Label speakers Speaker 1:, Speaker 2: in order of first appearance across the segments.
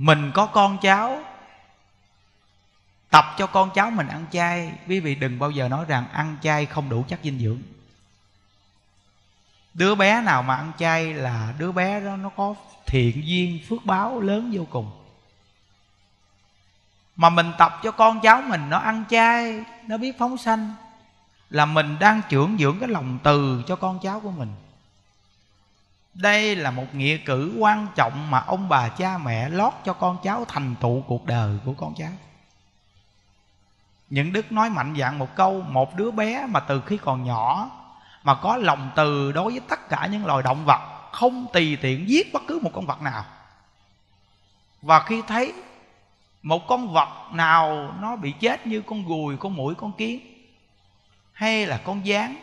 Speaker 1: mình có con cháu tập cho con cháu mình ăn chay quý vị đừng bao giờ nói rằng ăn chay không đủ chất dinh dưỡng đứa bé nào mà ăn chay là đứa bé đó nó có thiện duyên phước báo lớn vô cùng mà mình tập cho con cháu mình nó ăn chay nó biết phóng sanh là mình đang trưởng dưỡng cái lòng từ cho con cháu của mình đây là một nghĩa cử quan trọng mà ông bà cha mẹ lót cho con cháu thành tựu cuộc đời của con cháu những đức nói mạnh dạn một câu một đứa bé mà từ khi còn nhỏ mà có lòng từ đối với tất cả những loài động vật không tùy tiện giết bất cứ một con vật nào và khi thấy một con vật nào nó bị chết như con gùi con mũi con kiến hay là con gián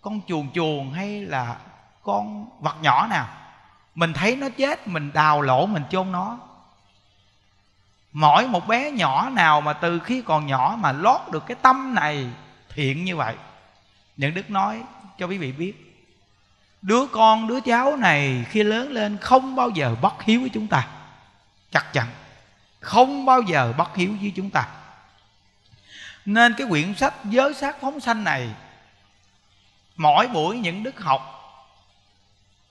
Speaker 1: con chuồn chuồn hay là con vật nhỏ nào mình thấy nó chết mình đào lỗ mình chôn nó mỗi một bé nhỏ nào mà từ khi còn nhỏ mà lót được cái tâm này thiện như vậy những đức nói cho quý vị biết đứa con đứa cháu này khi lớn lên không bao giờ bất hiếu với chúng ta chắc chắn không bao giờ bất hiếu với chúng ta nên cái quyển sách giới sát phóng sanh này mỗi buổi những đức học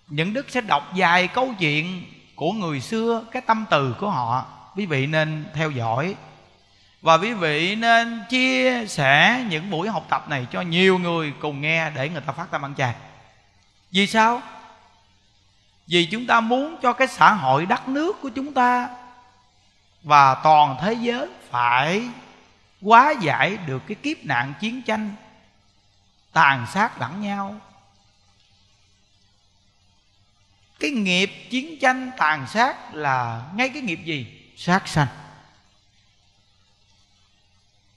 Speaker 1: những đức sẽ đọc dài câu chuyện của người xưa cái tâm từ của họ quý vị nên theo dõi và quý vị nên chia sẻ những buổi học tập này cho nhiều người cùng nghe để người ta phát tâm ăn chay vì sao vì chúng ta muốn cho cái xã hội đất nước của chúng ta và toàn thế giới phải quá giải được cái kiếp nạn chiến tranh tàn sát lẫn nhau cái nghiệp chiến tranh tàn sát là ngay cái nghiệp gì sát sanh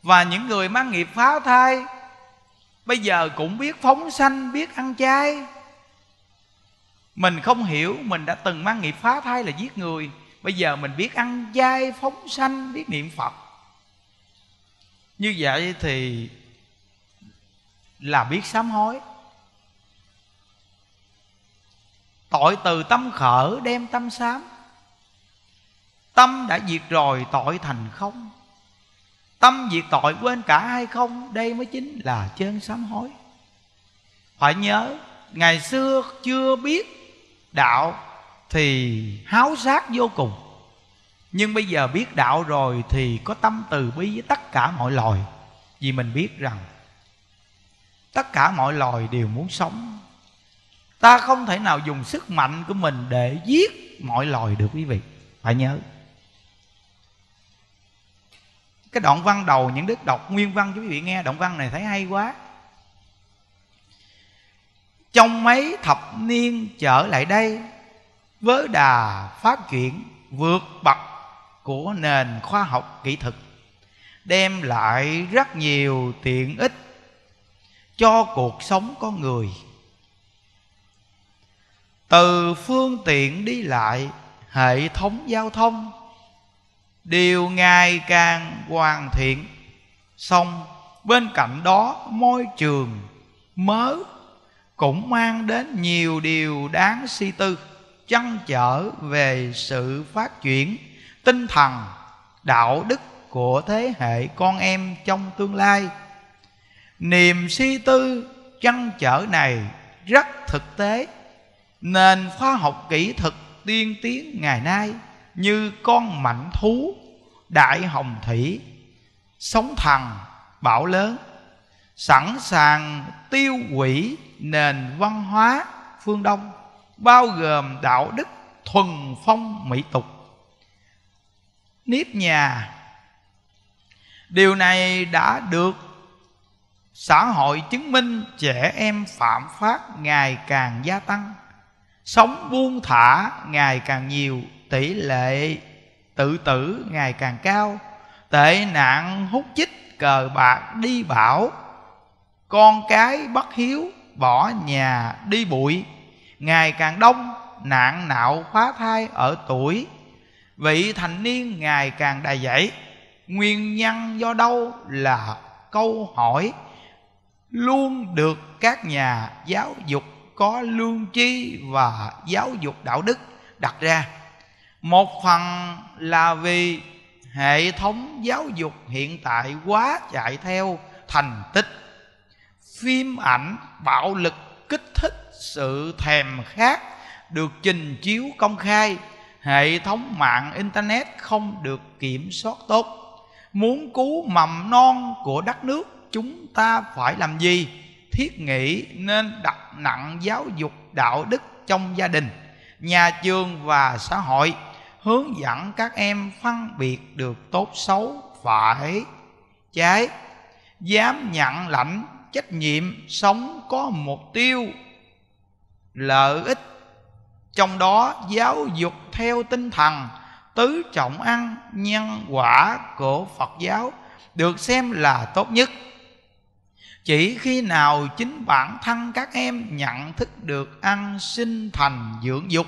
Speaker 1: và những người mang nghiệp phá thai bây giờ cũng biết phóng sanh biết ăn chay mình không hiểu mình đã từng mang nghiệp phá thai là giết người bây giờ mình biết ăn chay phóng sanh biết niệm phật như vậy thì là biết sám hối Tội từ tâm khở đem tâm sám Tâm đã diệt rồi tội thành không Tâm diệt tội quên cả hay không Đây mới chính là chân sám hối Phải nhớ Ngày xưa chưa biết đạo Thì háo sát vô cùng Nhưng bây giờ biết đạo rồi Thì có tâm từ bi với tất cả mọi loài Vì mình biết rằng Tất cả mọi loài đều muốn sống ta không thể nào dùng sức mạnh của mình để giết mọi loài được quý vị phải nhớ cái đoạn văn đầu những đức đọc nguyên văn cho quý vị nghe đoạn văn này thấy hay quá trong mấy thập niên trở lại đây với đà phát triển vượt bậc của nền khoa học kỹ thuật đem lại rất nhiều tiện ích cho cuộc sống con người từ phương tiện đi lại hệ thống giao thông đều ngày càng hoàn thiện xong bên cạnh đó môi trường mới cũng mang đến nhiều điều đáng suy si tư chăn trở về sự phát triển tinh thần đạo đức của thế hệ con em trong tương lai niềm suy si tư chăn trở này rất thực tế nền khoa học kỹ thuật tiên tiến ngày nay như con mạnh thú đại hồng thủy sóng thần bão lớn sẵn sàng tiêu hủy nền văn hóa phương đông bao gồm đạo đức thuần phong mỹ tục niết nhà điều này đã được xã hội chứng minh trẻ em phạm pháp ngày càng gia tăng sống buông thả ngày càng nhiều tỷ lệ tự tử ngày càng cao tệ nạn hút chích cờ bạc đi bảo con cái bất hiếu bỏ nhà đi bụi ngày càng đông nạn nạo phá thai ở tuổi vị thành niên ngày càng đầy dẫy nguyên nhân do đâu là câu hỏi luôn được các nhà giáo dục có lương tri và giáo dục đạo đức đặt ra một phần là vì hệ thống giáo dục hiện tại quá chạy theo thành tích phim ảnh bạo lực kích thích sự thèm khát được trình chiếu công khai hệ thống mạng internet không được kiểm soát tốt muốn cứu mầm non của đất nước chúng ta phải làm gì thiết nghĩ nên đặt nặng giáo dục đạo đức trong gia đình nhà trường và xã hội hướng dẫn các em phân biệt được tốt xấu phải trái dám nhận lãnh trách nhiệm sống có mục tiêu lợi ích trong đó giáo dục theo tinh thần tứ trọng ăn nhân quả của phật giáo được xem là tốt nhất chỉ khi nào chính bản thân các em nhận thức được ăn sinh thành dưỡng dục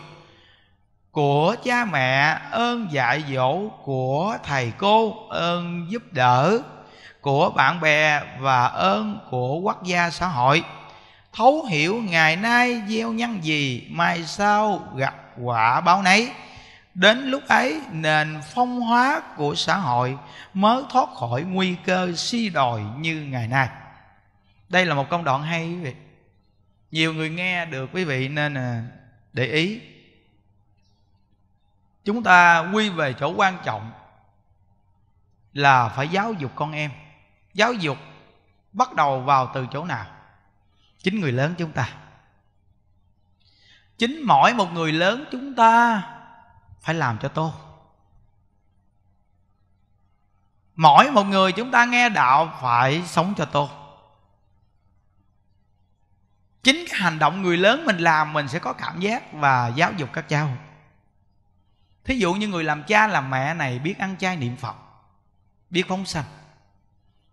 Speaker 1: của cha mẹ ơn dạy dỗ của thầy cô ơn giúp đỡ của bạn bè và ơn của quốc gia xã hội thấu hiểu ngày nay gieo nhân gì mai sau gặp quả báo nấy đến lúc ấy nền phong hóa của xã hội mới thoát khỏi nguy cơ suy si đồi như ngày nay đây là một công đoạn hay quý vị nhiều người nghe được quý vị nên à, để ý chúng ta quy về chỗ quan trọng là phải giáo dục con em giáo dục bắt đầu vào từ chỗ nào chính người lớn chúng ta chính mỗi một người lớn chúng ta phải làm cho tốt mỗi một người chúng ta nghe đạo phải sống cho tốt chính cái hành động người lớn mình làm mình sẽ có cảm giác và giáo dục các cháu thí dụ như người làm cha làm mẹ này biết ăn chay niệm phật biết phóng sanh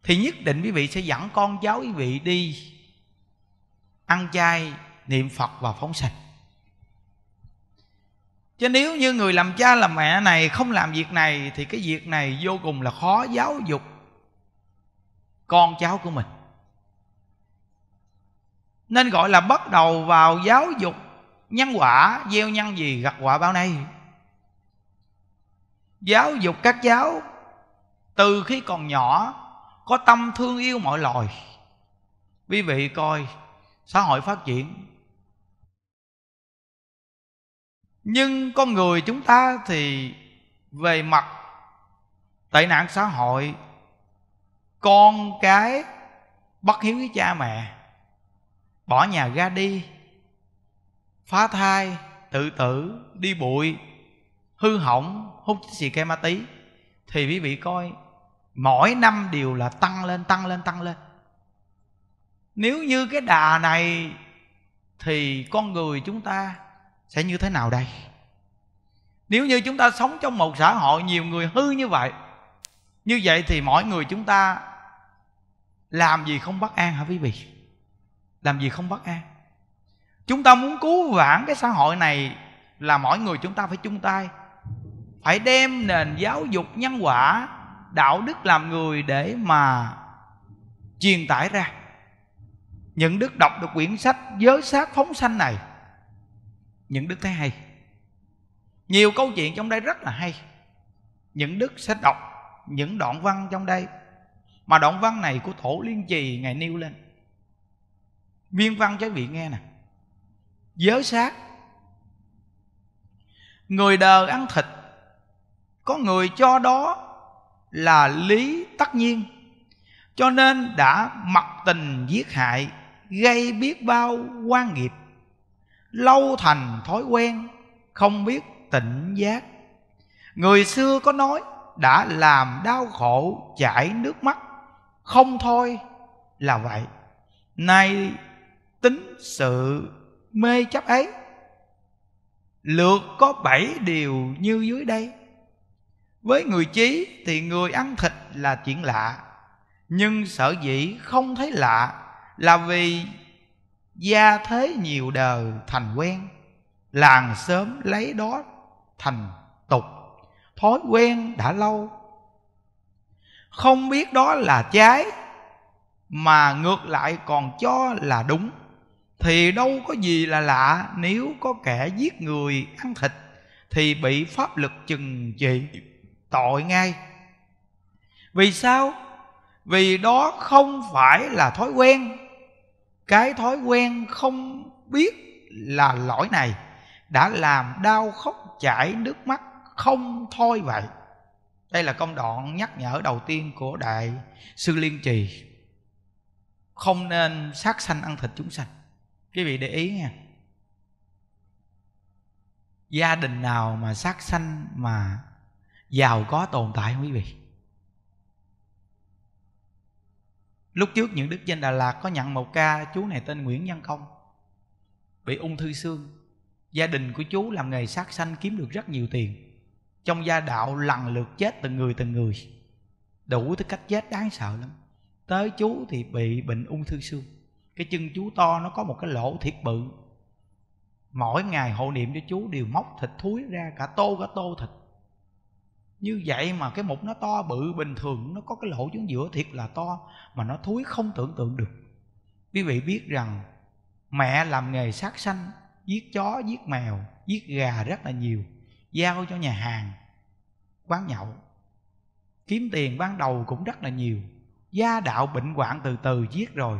Speaker 1: thì nhất định quý vị sẽ dẫn con cháu quý vị đi ăn chay niệm phật và phóng sanh chứ nếu như người làm cha làm mẹ này không làm việc này thì cái việc này vô cùng là khó giáo dục con cháu của mình nên gọi là bắt đầu vào giáo dục nhân quả gieo nhân gì gặt quả bao nay giáo dục các cháu từ khi còn nhỏ có tâm thương yêu mọi loài quý vị coi xã hội phát triển nhưng con người chúng ta thì về mặt tệ nạn xã hội con cái bất hiếu với cha mẹ bỏ nhà ra đi phá thai tự tử đi bụi hư hỏng hút xì ke ma tí thì quý vị coi mỗi năm đều là tăng lên tăng lên tăng lên nếu như cái đà này thì con người chúng ta sẽ như thế nào đây nếu như chúng ta sống trong một xã hội nhiều người hư như vậy như vậy thì mỗi người chúng ta làm gì không bất an hả quý vị làm gì không bất an chúng ta muốn cứu vãn cái xã hội này là mỗi người chúng ta phải chung tay phải đem nền giáo dục nhân quả đạo đức làm người để mà truyền tải ra những đức đọc được quyển sách giới sát phóng sanh này những đức thấy hay nhiều câu chuyện trong đây rất là hay những đức sẽ đọc những đoạn văn trong đây mà đoạn văn này của thổ liên trì ngày nêu lên Nguyên văn cho quý vị nghe nè Giới sát Người đời ăn thịt Có người cho đó là lý tất nhiên Cho nên đã mặc tình giết hại Gây biết bao quan nghiệp Lâu thành thói quen Không biết tỉnh giác Người xưa có nói Đã làm đau khổ chảy nước mắt Không thôi là vậy Nay tính sự mê chấp ấy lược có bảy điều như dưới đây với người trí thì người ăn thịt là chuyện lạ nhưng sở dĩ không thấy lạ là vì gia thế nhiều đời thành quen làng sớm lấy đó thành tục thói quen đã lâu không biết đó là trái mà ngược lại còn cho là đúng thì đâu có gì là lạ nếu có kẻ giết người ăn thịt thì bị pháp luật trừng trị tội ngay vì sao vì đó không phải là thói quen cái thói quen không biết là lỗi này đã làm đau khóc chảy nước mắt không thôi vậy đây là công đoạn nhắc nhở đầu tiên của đại sư liên trì không nên sát sanh ăn thịt chúng sanh quý vị để ý nha gia đình nào mà sát sanh mà giàu có tồn tại không quý vị lúc trước những đức trên đà lạt có nhận một ca chú này tên nguyễn văn công bị ung thư xương gia đình của chú làm nghề sát sanh kiếm được rất nhiều tiền trong gia đạo lần lượt chết từng người từng người đủ thứ cách chết đáng sợ lắm tới chú thì bị bệnh ung thư xương cái chân chú to nó có một cái lỗ thiệt bự mỗi ngày hộ niệm cho chú đều móc thịt thúi ra cả tô cả tô thịt như vậy mà cái mục nó to bự bình thường nó có cái lỗ xuống giữa thiệt là to mà nó thúi không tưởng tượng được quý vị biết rằng mẹ làm nghề sát sanh giết chó giết mèo giết gà rất là nhiều giao cho nhà hàng quán nhậu kiếm tiền ban đầu cũng rất là nhiều gia đạo bệnh hoạn từ từ giết rồi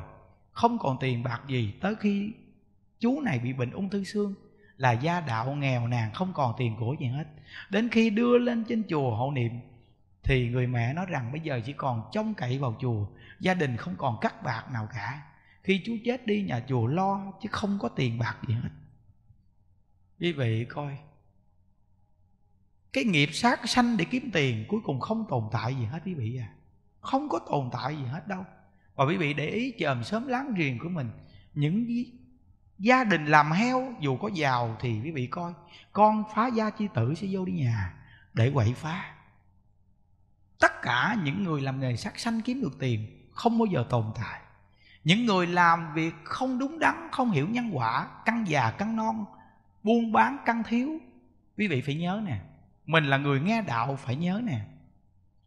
Speaker 1: không còn tiền bạc gì tới khi chú này bị bệnh ung thư xương là gia đạo nghèo nàn không còn tiền của gì hết đến khi đưa lên trên chùa hộ niệm thì người mẹ nói rằng bây giờ chỉ còn trông cậy vào chùa gia đình không còn cắt bạc nào cả khi chú chết đi nhà chùa lo chứ không có tiền bạc gì hết quý vị coi cái nghiệp sát sanh để kiếm tiền cuối cùng không tồn tại gì hết quý vị à không có tồn tại gì hết đâu và quý vị để ý chòm sớm láng giềng của mình những gia đình làm heo dù có giàu thì quý vị coi con phá gia chi tử sẽ vô đi nhà để quậy phá tất cả những người làm nghề sát sanh kiếm được tiền không bao giờ tồn tại những người làm việc không đúng đắn không hiểu nhân quả căng già căng non buôn bán căng thiếu quý vị phải nhớ nè mình là người nghe đạo phải nhớ nè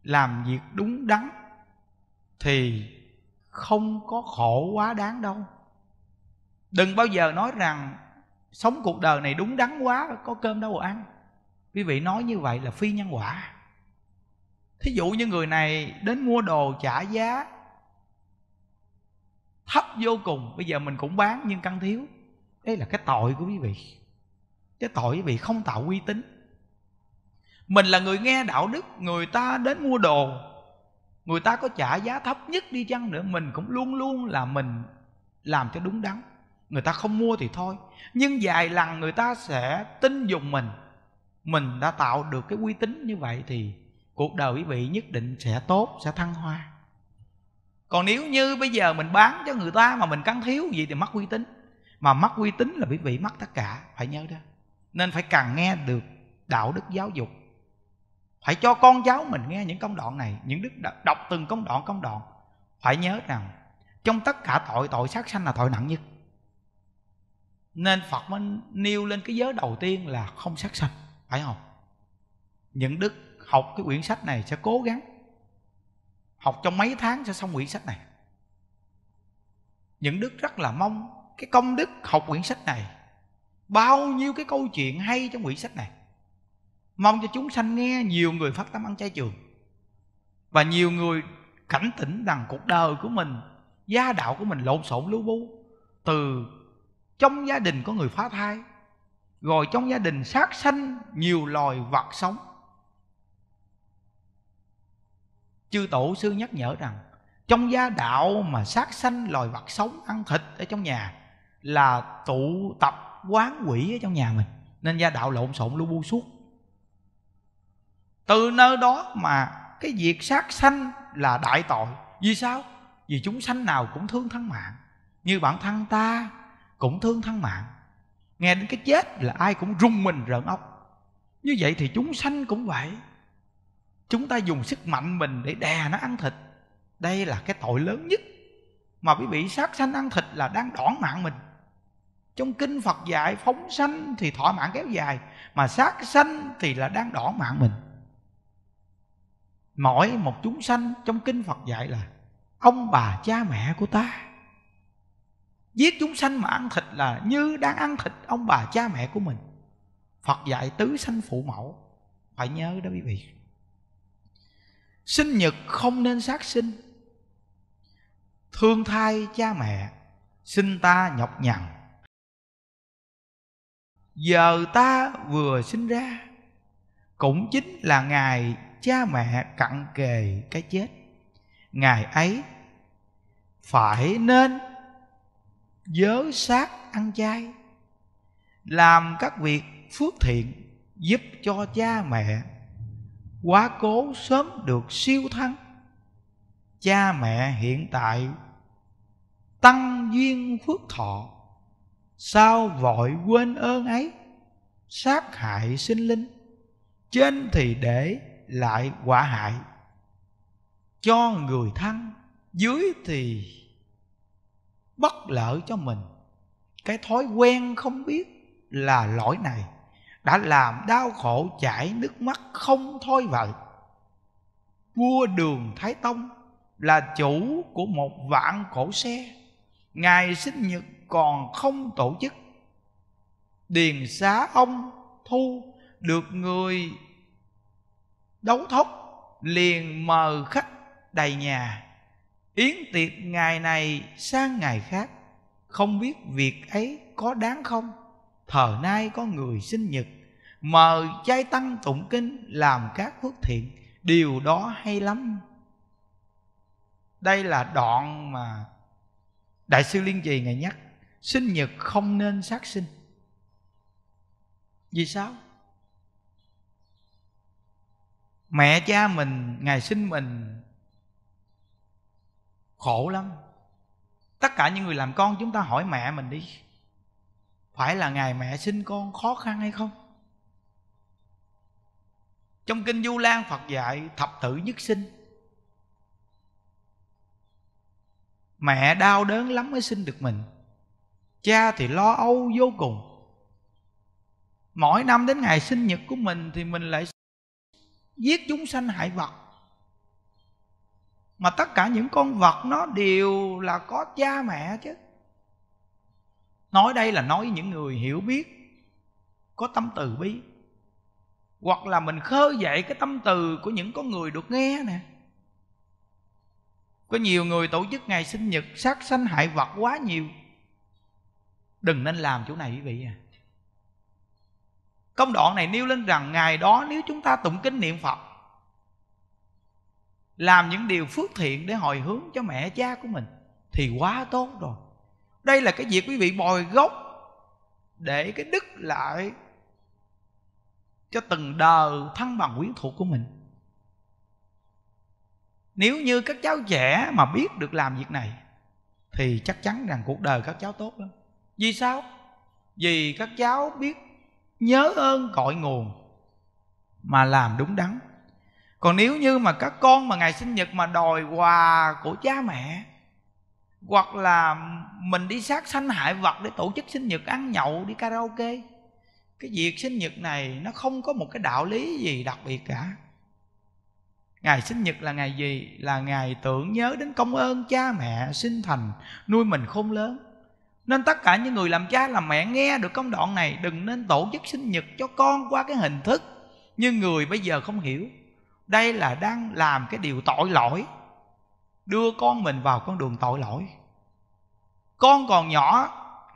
Speaker 1: làm việc đúng đắn thì không có khổ quá đáng đâu đừng bao giờ nói rằng sống cuộc đời này đúng đắn quá có cơm đâu mà ăn quý vị nói như vậy là phi nhân quả thí dụ như người này đến mua đồ trả giá thấp vô cùng bây giờ mình cũng bán nhưng căn thiếu đây là cái tội của quý vị cái tội quý vị không tạo uy tín mình là người nghe đạo đức người ta đến mua đồ người ta có trả giá thấp nhất đi chăng nữa mình cũng luôn luôn là mình làm cho đúng đắn người ta không mua thì thôi nhưng vài lần người ta sẽ tin dùng mình mình đã tạo được cái uy tín như vậy thì cuộc đời quý vị nhất định sẽ tốt sẽ thăng hoa còn nếu như bây giờ mình bán cho người ta mà mình cắn thiếu gì thì mất uy tín mà mất uy tín là quý vị mất tất cả phải nhớ đó nên phải càng nghe được đạo đức giáo dục phải cho con cháu mình nghe những công đoạn này những đức đọc từng công đoạn công đoạn phải nhớ rằng trong tất cả tội tội sát sanh là tội nặng nhất nên phật mới nêu lên cái giới đầu tiên là không sát sanh phải không những đức học cái quyển sách này sẽ cố gắng học trong mấy tháng sẽ xong quyển sách này những đức rất là mong cái công đức học quyển sách này bao nhiêu cái câu chuyện hay trong quyển sách này mong cho chúng sanh nghe nhiều người phát tâm ăn chay trường và nhiều người cảnh tỉnh rằng cuộc đời của mình gia đạo của mình lộn xộn lưu bu từ trong gia đình có người phá thai rồi trong gia đình sát sanh nhiều loài vật sống chư tổ sư nhắc nhở rằng trong gia đạo mà sát sanh loài vật sống ăn thịt ở trong nhà là tụ tập quán quỷ ở trong nhà mình nên gia đạo lộn xộn lưu bu suốt từ nơi đó mà cái việc sát sanh là đại tội vì sao vì chúng sanh nào cũng thương thân mạng như bản thân ta cũng thương thân mạng nghe đến cái chết là ai cũng rung mình rợn ốc như vậy thì chúng sanh cũng vậy chúng ta dùng sức mạnh mình để đè nó ăn thịt đây là cái tội lớn nhất mà quý vị sát sanh ăn thịt là đang đỏn mạng mình trong kinh phật dạy phóng sanh thì thỏa mãn kéo dài mà sát sanh thì là đang đỏn mạng mình mỗi một chúng sanh trong kinh phật dạy là ông bà cha mẹ của ta giết chúng sanh mà ăn thịt là như đang ăn thịt ông bà cha mẹ của mình phật dạy tứ sanh phụ mẫu phải nhớ đó quý vị sinh nhật không nên sát sinh thương thai cha mẹ sinh ta nhọc nhằn giờ ta vừa sinh ra cũng chính là ngày cha mẹ cặn kề cái chết ngày ấy phải nên dớ sát ăn chay làm các việc phước thiện giúp cho cha mẹ quá cố sớm được siêu thăng cha mẹ hiện tại tăng duyên phước thọ sao vội quên ơn ấy sát hại sinh linh trên thì để lại quả hại cho người thân dưới thì bất lợi cho mình cái thói quen không biết là lỗi này đã làm đau khổ chảy nước mắt không thôi vậy vua đường thái tông là chủ của một vạn cổ xe ngày sinh nhật còn không tổ chức điền xá ông thu được người đấu thốc liền mời khách đầy nhà yến tiệc ngày này sang ngày khác không biết việc ấy có đáng không thờ nay có người sinh nhật mời chay tăng tụng kinh làm các phước thiện điều đó hay lắm đây là đoạn mà đại sư liên trì ngày nhắc sinh nhật không nên sát sinh vì sao mẹ cha mình ngày sinh mình khổ lắm tất cả những người làm con chúng ta hỏi mẹ mình đi phải là ngày mẹ sinh con khó khăn hay không trong kinh du lan phật dạy thập tử nhất sinh mẹ đau đớn lắm mới sinh được mình cha thì lo âu vô cùng mỗi năm đến ngày sinh nhật của mình thì mình lại giết chúng sanh hại vật mà tất cả những con vật nó đều là có cha mẹ chứ nói đây là nói những người hiểu biết có tâm từ bi hoặc là mình khơi dậy cái tâm từ của những con người được nghe nè có nhiều người tổ chức ngày sinh nhật sát sanh hại vật quá nhiều đừng nên làm chỗ này quý vị à công đoạn này nêu lên rằng ngày đó nếu chúng ta tụng kinh niệm phật làm những điều phước thiện để hồi hướng cho mẹ cha của mình thì quá tốt rồi đây là cái việc quý vị bồi gốc để cái đức lại cho từng đời thân bằng quyến thuộc của mình nếu như các cháu trẻ mà biết được làm việc này thì chắc chắn rằng cuộc đời các cháu tốt lắm vì sao vì các cháu biết nhớ ơn cội nguồn mà làm đúng đắn còn nếu như mà các con mà ngày sinh nhật mà đòi quà của cha mẹ hoặc là mình đi sát sanh hại vật để tổ chức sinh nhật ăn nhậu đi karaoke cái việc sinh nhật này nó không có một cái đạo lý gì đặc biệt cả ngày sinh nhật là ngày gì là ngày tưởng nhớ đến công ơn cha mẹ sinh thành nuôi mình khôn lớn nên tất cả những người làm cha làm mẹ nghe được công đoạn này đừng nên tổ chức sinh nhật cho con qua cái hình thức như người bây giờ không hiểu đây là đang làm cái điều tội lỗi đưa con mình vào con đường tội lỗi con còn nhỏ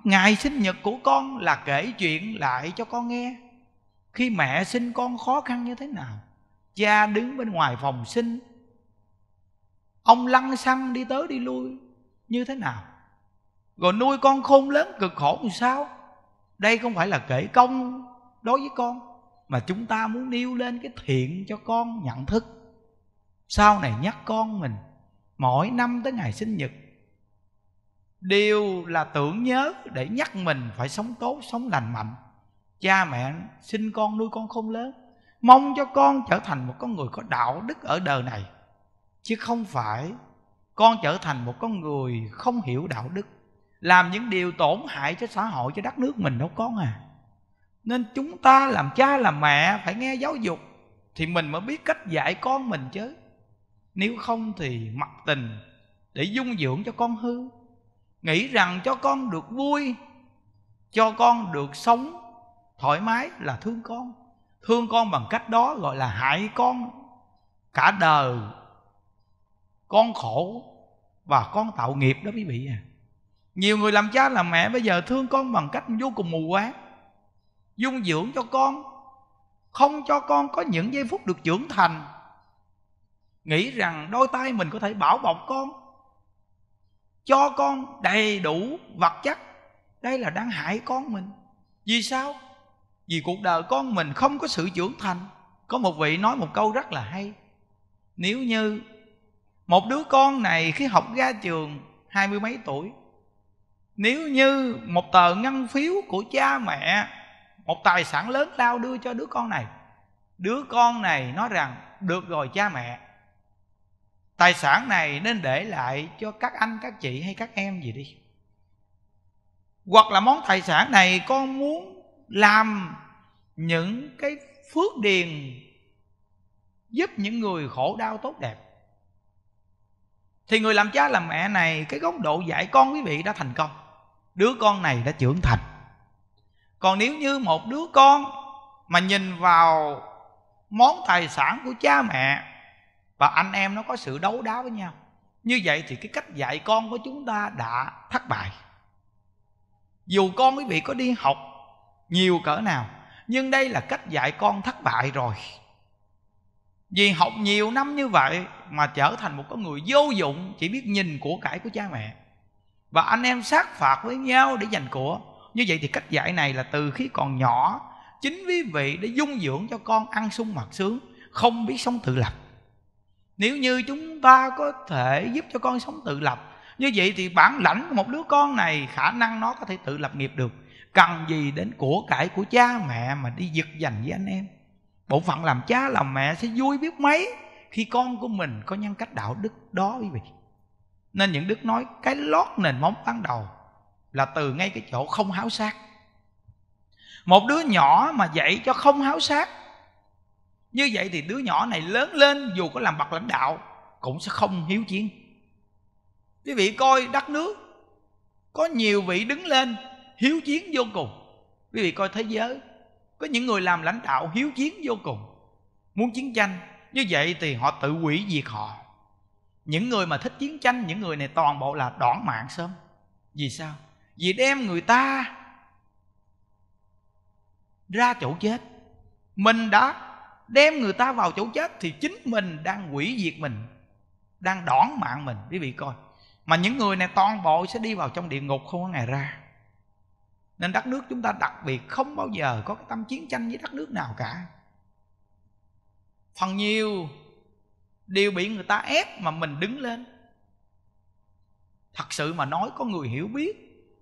Speaker 1: ngày sinh nhật của con là kể chuyện lại cho con nghe khi mẹ sinh con khó khăn như thế nào cha đứng bên ngoài phòng sinh ông lăn xăng đi tới đi lui như thế nào rồi nuôi con khôn lớn cực khổ làm sao đây không phải là kể công đối với con mà chúng ta muốn nêu lên cái thiện cho con nhận thức sau này nhắc con mình mỗi năm tới ngày sinh nhật đều là tưởng nhớ để nhắc mình phải sống tốt sống lành mạnh cha mẹ sinh con nuôi con không lớn mong cho con trở thành một con người có đạo đức ở đời này chứ không phải con trở thành một con người không hiểu đạo đức làm những điều tổn hại cho xã hội cho đất nước mình đâu có à nên chúng ta làm cha làm mẹ phải nghe giáo dục thì mình mới biết cách dạy con mình chứ nếu không thì mặc tình để dung dưỡng cho con hư nghĩ rằng cho con được vui cho con được sống thoải mái là thương con thương con bằng cách đó gọi là hại con cả đời con khổ và con tạo nghiệp đó quý vị à nhiều người làm cha làm mẹ bây giờ thương con bằng cách vô cùng mù quáng dung dưỡng cho con không cho con có những giây phút được trưởng thành nghĩ rằng đôi tay mình có thể bảo bọc con cho con đầy đủ vật chất đây là đang hại con mình vì sao vì cuộc đời con mình không có sự trưởng thành có một vị nói một câu rất là hay nếu như một đứa con này khi học ra trường hai mươi mấy tuổi nếu như một tờ ngăn phiếu của cha mẹ một tài sản lớn lao đưa cho đứa con này đứa con này nói rằng được rồi cha mẹ tài sản này nên để lại cho các anh các chị hay các em gì đi hoặc là món tài sản này con muốn làm những cái phước điền giúp những người khổ đau tốt đẹp thì người làm cha làm mẹ này cái góc độ dạy con quý vị đã thành công đứa con này đã trưởng thành còn nếu như một đứa con mà nhìn vào món tài sản của cha mẹ và anh em nó có sự đấu đá với nhau như vậy thì cái cách dạy con của chúng ta đã thất bại dù con quý vị có đi học nhiều cỡ nào nhưng đây là cách dạy con thất bại rồi vì học nhiều năm như vậy mà trở thành một con người vô dụng chỉ biết nhìn của cải của cha mẹ và anh em sát phạt với nhau để giành của như vậy thì cách dạy này là từ khi còn nhỏ chính quý vị để dung dưỡng cho con ăn sung mặc sướng không biết sống tự lập nếu như chúng ta có thể giúp cho con sống tự lập như vậy thì bản lãnh của một đứa con này khả năng nó có thể tự lập nghiệp được cần gì đến của cải của cha mẹ mà đi giật giành với anh em bộ phận làm cha làm mẹ sẽ vui biết mấy khi con của mình có nhân cách đạo đức đó quý vị nên những đức nói cái lót nền móng ban đầu là từ ngay cái chỗ không háo sát một đứa nhỏ mà dạy cho không háo sát như vậy thì đứa nhỏ này lớn lên dù có làm bậc lãnh đạo cũng sẽ không hiếu chiến quý vị coi đất nước có nhiều vị đứng lên hiếu chiến vô cùng quý vị coi thế giới có những người làm lãnh đạo hiếu chiến vô cùng muốn chiến tranh như vậy thì họ tự hủy diệt họ những người mà thích chiến tranh những người này toàn bộ là đoạn mạng sớm vì sao vì đem người ta ra chỗ chết mình đã đem người ta vào chỗ chết thì chính mình đang hủy diệt mình đang đỏn mạng mình quý vị coi mà những người này toàn bộ sẽ đi vào trong địa ngục không có ngày ra nên đất nước chúng ta đặc biệt không bao giờ có cái tâm chiến tranh với đất nước nào cả phần nhiều đều bị người ta ép mà mình đứng lên thật sự mà nói có người hiểu biết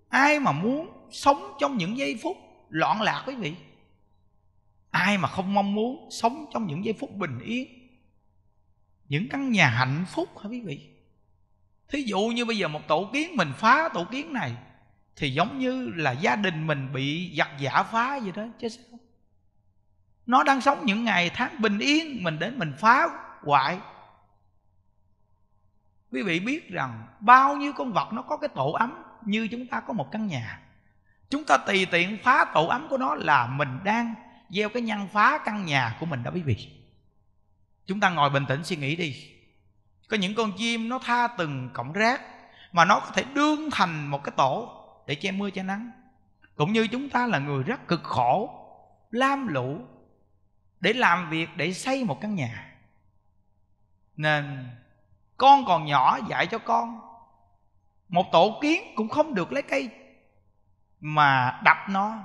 Speaker 1: ai mà muốn sống trong những giây phút loạn lạc quý vị ai mà không mong muốn sống trong những giây phút bình yên những căn nhà hạnh phúc hả quý vị thí dụ như bây giờ một tổ kiến mình phá tổ kiến này thì giống như là gia đình mình bị giặc giả phá vậy đó chứ sao nó đang sống những ngày tháng bình yên mình đến mình phá hoại quý vị biết rằng bao nhiêu con vật nó có cái tổ ấm như chúng ta có một căn nhà chúng ta tùy tiện phá tổ ấm của nó là mình đang gieo cái nhân phá căn nhà của mình đó quý vị chúng ta ngồi bình tĩnh suy nghĩ đi có những con chim nó tha từng cọng rác mà nó có thể đương thành một cái tổ để che mưa che nắng cũng như chúng ta là người rất cực khổ lam lũ để làm việc để xây một căn nhà nên con còn nhỏ dạy cho con một tổ kiến cũng không được lấy cây mà đập nó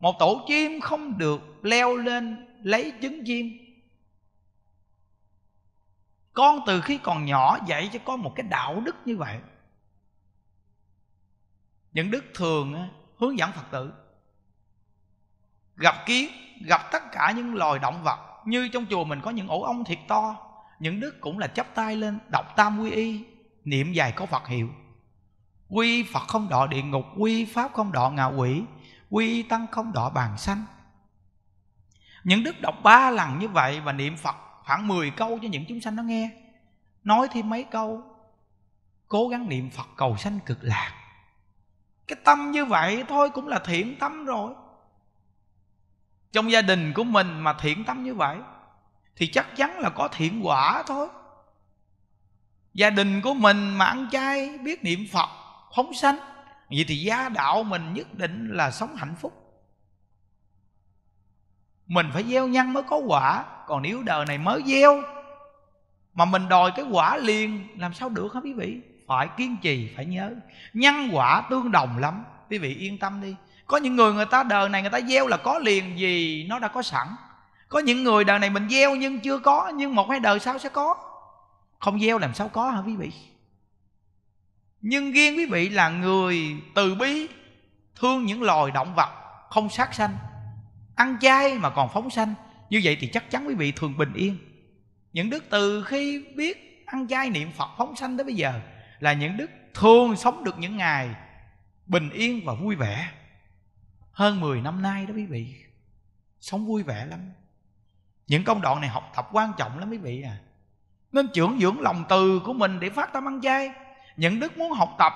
Speaker 1: một tổ chim không được leo lên lấy trứng chim con từ khi còn nhỏ dạy cho con một cái đạo đức như vậy những đức thường hướng dẫn phật tử gặp kiến gặp tất cả những loài động vật như trong chùa mình có những ổ ong thiệt to những đức cũng là chắp tay lên đọc tam quy y niệm dài có phật hiệu quy phật không đọ địa ngục quy pháp không đọ ngạo quỷ quy tăng không đọ bàn sanh những đức đọc ba lần như vậy và niệm phật khoảng 10 câu cho những chúng sanh nó nghe nói thêm mấy câu cố gắng niệm phật cầu sanh cực lạc cái tâm như vậy thôi cũng là thiện tâm rồi trong gia đình của mình mà thiện tâm như vậy thì chắc chắn là có thiện quả thôi gia đình của mình mà ăn chay biết niệm phật phóng sanh vậy thì gia đạo mình nhất định là sống hạnh phúc mình phải gieo nhân mới có quả còn nếu đời này mới gieo mà mình đòi cái quả liền làm sao được hả quý vị phải kiên trì phải nhớ nhân quả tương đồng lắm quý vị yên tâm đi có những người người ta đời này người ta gieo là có liền vì nó đã có sẵn có những người đời này mình gieo nhưng chưa có nhưng một hai đời sau sẽ có không gieo làm sao có hả quý vị nhưng riêng quý vị là người từ bi thương những loài động vật không sát sanh ăn chay mà còn phóng sanh như vậy thì chắc chắn quý vị thường bình yên những đức từ khi biết ăn chay niệm phật phóng sanh tới bây giờ là những đức thường sống được những ngày bình yên và vui vẻ hơn 10 năm nay đó quý vị sống vui vẻ lắm những công đoạn này học tập quan trọng lắm quý vị à nên trưởng dưỡng lòng từ của mình để phát tâm ăn chay những đức muốn học tập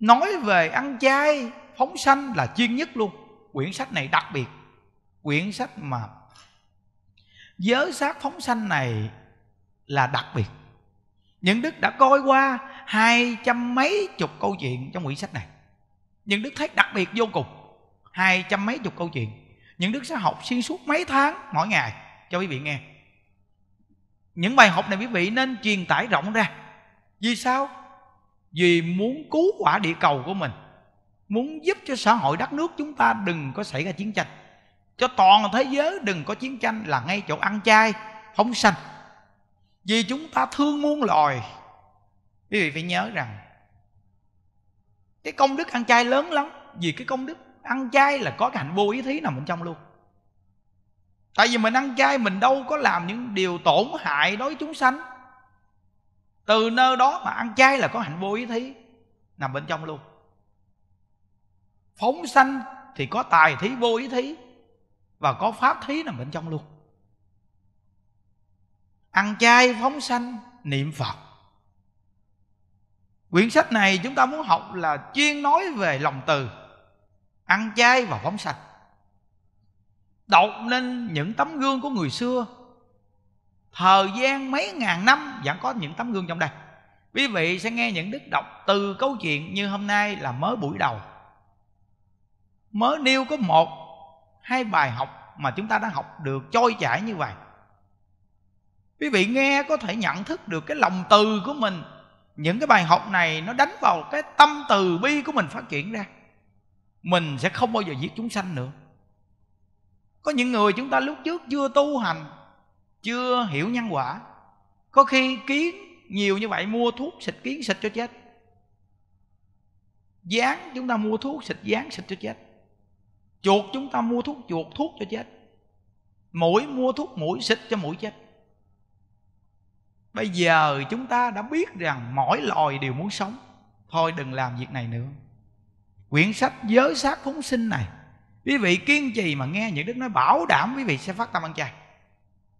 Speaker 1: nói về ăn chay phóng sanh là chuyên nhất luôn quyển sách này đặc biệt quyển sách mà giới sát phóng sanh này là đặc biệt những đức đã coi qua hai trăm mấy chục câu chuyện trong quyển sách này những đức thấy đặc biệt vô cùng hai trăm mấy chục câu chuyện những đức sẽ học xuyên suốt mấy tháng mỗi ngày cho quý vị nghe những bài học này quý vị nên truyền tải rộng ra vì sao vì muốn cứu quả địa cầu của mình muốn giúp cho xã hội đất nước chúng ta đừng có xảy ra chiến tranh cho toàn thế giới đừng có chiến tranh là ngay chỗ ăn chay phóng sanh vì chúng ta thương muôn loài quý vị phải nhớ rằng cái công đức ăn chay lớn lắm vì cái công đức ăn chay là có cái hạnh vô ý thí nằm bên trong luôn tại vì mình ăn chay mình đâu có làm những điều tổn hại đối với chúng sanh từ nơi đó mà ăn chay là có hạnh vô ý thí nằm bên trong luôn phóng sanh thì có tài thí vô ý thí và có pháp thí nằm bên trong luôn ăn chay phóng sanh niệm phật quyển sách này chúng ta muốn học là chuyên nói về lòng từ ăn chay và phóng sạch đọc nên những tấm gương của người xưa thời gian mấy ngàn năm vẫn có những tấm gương trong đây quý vị sẽ nghe những đức đọc từ câu chuyện như hôm nay là mới buổi đầu mới nêu có một hai bài học mà chúng ta đã học được trôi chảy như vậy quý vị nghe có thể nhận thức được cái lòng từ của mình những cái bài học này nó đánh vào cái tâm từ bi của mình phát triển ra mình sẽ không bao giờ giết chúng sanh nữa có những người chúng ta lúc trước chưa tu hành chưa hiểu nhân quả có khi kiến nhiều như vậy mua thuốc xịt kiến xịt cho chết dán chúng ta mua thuốc xịt dán xịt cho chết chuột chúng ta mua thuốc chuột thuốc cho chết mũi mua thuốc mũi xịt cho mũi chết bây giờ chúng ta đã biết rằng mỗi loài đều muốn sống thôi đừng làm việc này nữa quyển sách giới sát phóng sinh này quý vị kiên trì mà nghe những đức nói bảo đảm quý vị sẽ phát tâm ăn chay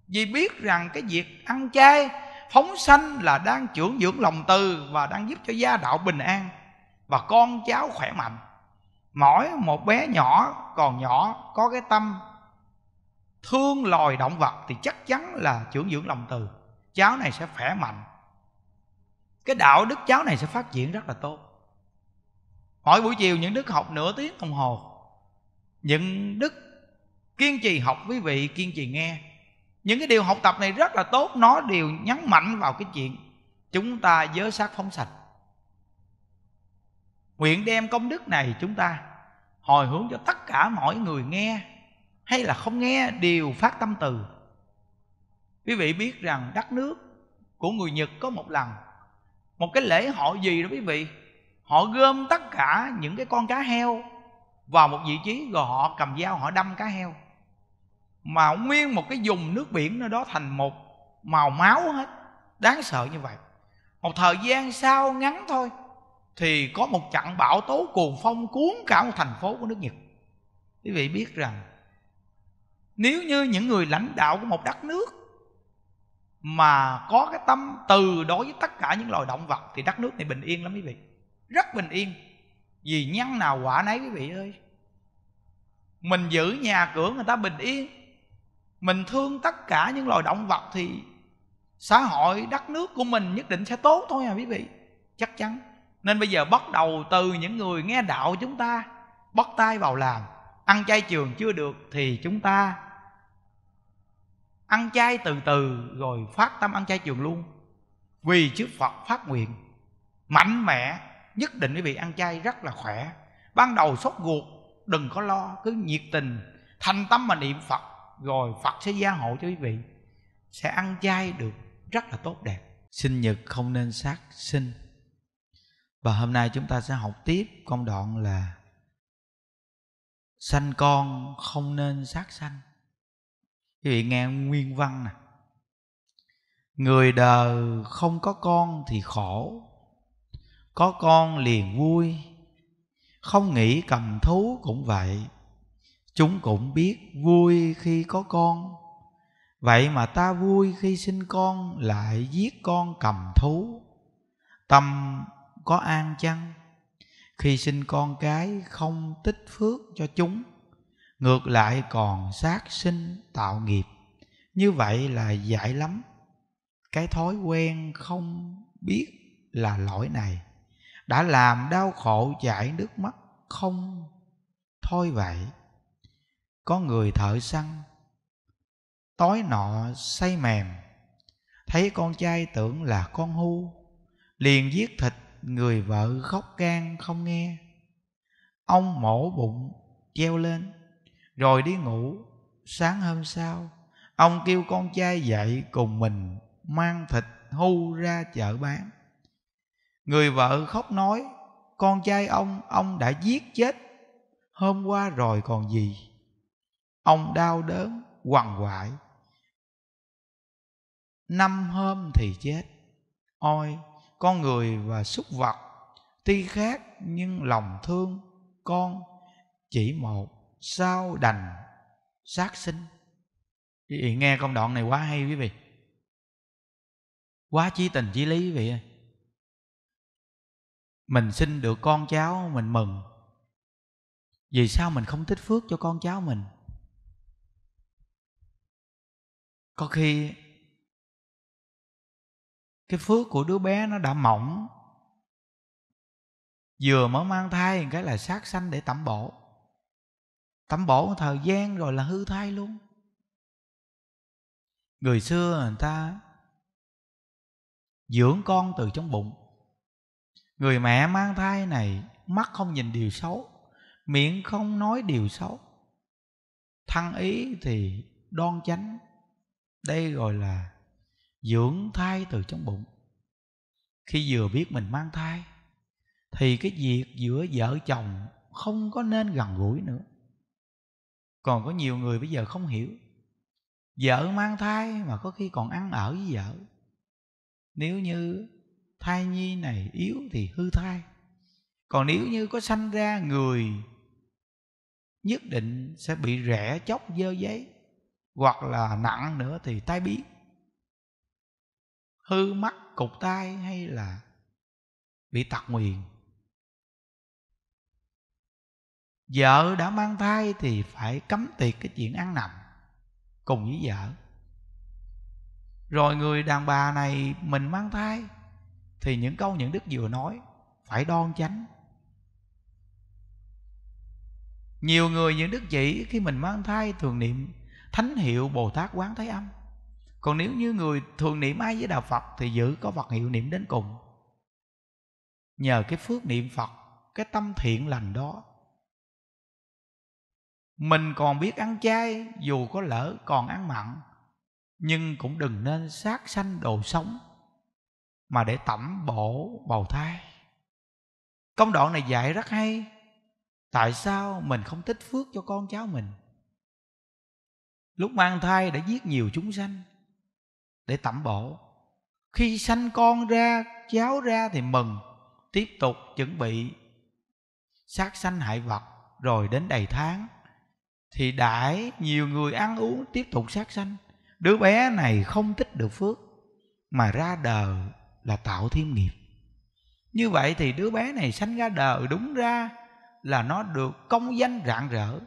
Speaker 1: vì biết rằng cái việc ăn chay phóng sanh là đang trưởng dưỡng lòng từ và đang giúp cho gia đạo bình an và con cháu khỏe mạnh mỗi một bé nhỏ còn nhỏ có cái tâm thương loài động vật thì chắc chắn là trưởng dưỡng lòng từ cháu này sẽ khỏe mạnh cái đạo đức cháu này sẽ phát triển rất là tốt Mỗi buổi chiều những đức học nửa tiếng đồng hồ Những đức kiên trì học quý vị kiên trì nghe Những cái điều học tập này rất là tốt Nó đều nhấn mạnh vào cái chuyện Chúng ta giới sát phóng sạch Nguyện đem công đức này chúng ta Hồi hướng cho tất cả mọi người nghe Hay là không nghe đều phát tâm từ Quý vị biết rằng đất nước của người Nhật có một lần Một cái lễ hội gì đó quý vị họ gom tất cả những cái con cá heo vào một vị trí rồi họ cầm dao họ đâm cá heo mà nguyên một cái vùng nước biển nơi đó thành một màu máu hết đáng sợ như vậy một thời gian sau ngắn thôi thì có một trận bão tố cuồng phong cuốn cả một thành phố của nước nhật quý vị biết rằng nếu như những người lãnh đạo của một đất nước mà có cái tâm từ đối với tất cả những loài động vật thì đất nước này bình yên lắm quý vị rất bình yên vì nhân nào quả nấy quý vị ơi mình giữ nhà cửa người ta bình yên mình thương tất cả những loài động vật thì xã hội đất nước của mình nhất định sẽ tốt thôi à quý vị chắc chắn nên bây giờ bắt đầu từ những người nghe đạo chúng ta bắt tay vào làm ăn chay trường chưa được thì chúng ta ăn chay từ từ rồi phát tâm ăn chay trường luôn vì trước phật phát nguyện mạnh mẽ nhất định quý vị ăn chay rất là khỏe ban đầu sốt ruột đừng có lo cứ nhiệt tình thành tâm mà niệm phật rồi phật sẽ gia hộ cho quý vị sẽ ăn chay được rất là tốt đẹp sinh nhật không nên sát sinh và hôm nay chúng ta sẽ học tiếp công đoạn là sanh con không nên sát sanh quý vị nghe nguyên văn nè người đời không có con thì khổ có con liền vui không nghĩ cầm thú cũng vậy chúng cũng biết vui khi có con vậy mà ta vui khi sinh con lại giết con cầm thú tâm có an chăng khi sinh con cái không tích phước cho chúng ngược lại còn sát sinh tạo nghiệp như vậy là dại lắm cái thói quen không biết là lỗi này đã làm đau khổ chảy nước mắt không thôi vậy có người thợ săn tối nọ say mềm thấy con trai tưởng là con hu liền giết thịt người vợ khóc gan không nghe ông mổ bụng treo lên rồi đi ngủ sáng hôm sau ông kêu con trai dậy cùng mình mang thịt hu ra chợ bán Người vợ khóc nói Con trai ông, ông đã giết chết Hôm qua rồi còn gì Ông đau đớn, quằn quại Năm hôm thì chết Ôi, con người và súc vật Tuy khác nhưng lòng thương Con chỉ một Sao đành sát sinh Quý vị nghe công đoạn này quá hay quý vị Quá chí tình chí lý quý vị ơi mình sinh được con cháu mình mừng vì sao mình không tích phước cho con cháu mình có khi cái phước của đứa bé nó đã mỏng vừa mới mang thai cái là sát sanh để tẩm bổ tẩm bổ một thời gian rồi là hư thai luôn người xưa người ta dưỡng con từ trong bụng Người mẹ mang thai này Mắt không nhìn điều xấu Miệng không nói điều xấu Thăng ý thì đoan chánh Đây gọi là dưỡng thai từ trong bụng Khi vừa biết mình mang thai Thì cái việc giữa vợ chồng không có nên gần gũi nữa Còn có nhiều người bây giờ không hiểu Vợ mang thai mà có khi còn ăn ở với vợ Nếu như thai nhi này yếu thì hư thai còn nếu như có sanh ra người nhất định sẽ bị rẻ chóc dơ giấy hoặc là nặng nữa thì tai biến hư mắt cục tai hay là bị tật nguyền vợ đã mang thai thì phải cấm tiệt cái chuyện ăn nằm cùng với vợ rồi người đàn bà này mình mang thai thì những câu những đức vừa nói phải đoan chánh nhiều người những đức chỉ khi mình mang thai thường niệm thánh hiệu bồ tát quán thế âm còn nếu như người thường niệm ai với đạo phật thì giữ có vật hiệu niệm đến cùng nhờ cái phước niệm phật cái tâm thiện lành đó mình còn biết ăn chay dù có lỡ còn ăn mặn nhưng cũng đừng nên sát sanh đồ sống mà để tẩm bổ bầu thai công đoạn này dạy rất hay tại sao mình không tích phước cho con cháu mình lúc mang thai đã giết nhiều chúng sanh để tẩm bổ khi sanh con ra cháu ra thì mừng tiếp tục chuẩn bị sát sanh hại vật rồi đến đầy tháng thì đãi nhiều người ăn uống tiếp tục sát sanh đứa bé này không tích được phước mà ra đời là tạo thêm nghiệp như vậy thì đứa bé này sanh ra đời đúng ra là nó được công danh rạng rỡ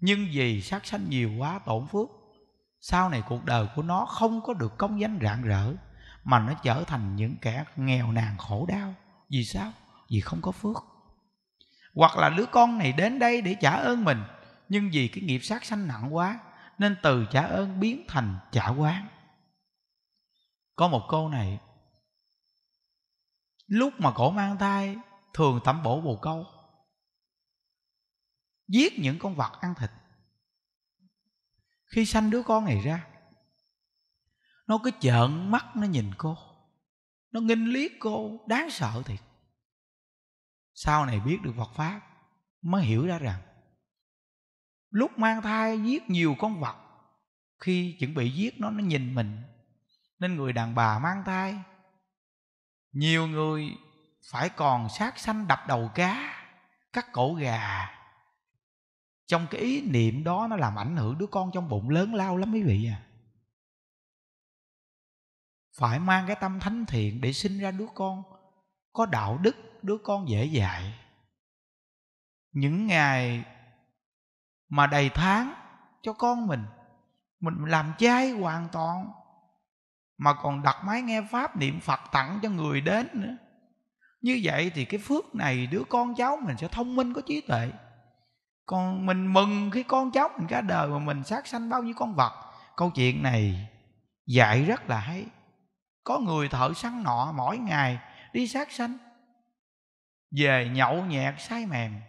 Speaker 1: nhưng vì sát sanh nhiều quá tổn phước sau này cuộc đời của nó không có được công danh rạng rỡ mà nó trở thành những kẻ nghèo nàn khổ đau vì sao vì không có phước hoặc là đứa con này đến đây để trả ơn mình nhưng vì cái nghiệp sát sanh nặng quá nên từ trả ơn biến thành trả quán có một câu này lúc mà cổ mang thai thường tẩm bổ bồ câu giết những con vật ăn thịt khi sanh đứa con này ra nó cứ trợn mắt nó nhìn cô nó nghinh liếc cô đáng sợ thiệt sau này biết được Phật pháp mới hiểu ra rằng lúc mang thai giết nhiều con vật khi chuẩn bị giết nó nó nhìn mình nên người đàn bà mang thai nhiều người phải còn sát sanh đập đầu cá cắt cổ gà trong cái ý niệm đó nó làm ảnh hưởng đứa con trong bụng lớn lao lắm quý vị à phải mang cái tâm thánh thiện để sinh ra đứa con có đạo đức đứa con dễ dạy những ngày mà đầy tháng cho con mình mình làm chay hoàn toàn mà còn đặt máy nghe pháp niệm phật tặng cho người đến nữa như vậy thì cái phước này đứa con cháu mình sẽ thông minh có trí tuệ còn mình mừng khi con cháu mình ra đời mà mình sát sanh bao nhiêu con vật câu chuyện này dạy rất là hay có người thợ săn nọ mỗi ngày đi sát sanh về nhậu nhẹt say mềm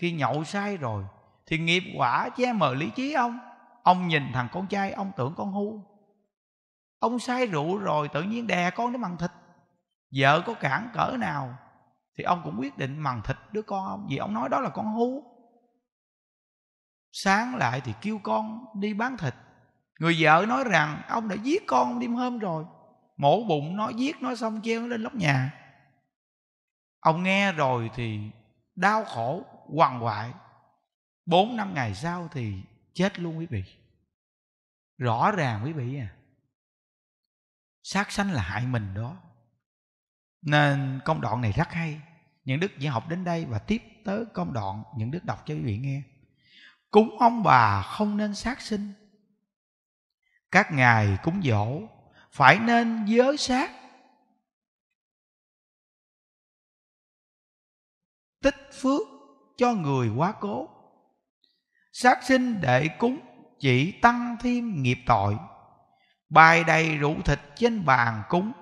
Speaker 1: khi nhậu say rồi thì nghiệp quả che mờ lý trí ông ông nhìn thằng con trai ông tưởng con hư ông say rượu rồi tự nhiên đè con để mằng thịt vợ có cản cỡ nào thì ông cũng quyết định mằng thịt đứa con ông vì ông nói đó là con hú sáng lại thì kêu con đi bán thịt người vợ nói rằng ông đã giết con đêm hôm rồi mổ bụng nó giết nó xong treo nó lên lóc nhà ông nghe rồi thì đau khổ hoàng hoại bốn năm ngày sau thì chết luôn quý vị rõ ràng quý vị à sát sanh là hại mình đó nên công đoạn này rất hay những đức chỉ học đến đây và tiếp tới công đoạn những đức đọc cho quý vị nghe cúng ông bà không nên sát sinh các ngài cúng dỗ phải nên giới sát tích phước cho người quá cố sát sinh để cúng chỉ tăng thêm nghiệp tội Bài đầy rượu thịt trên bàn cúng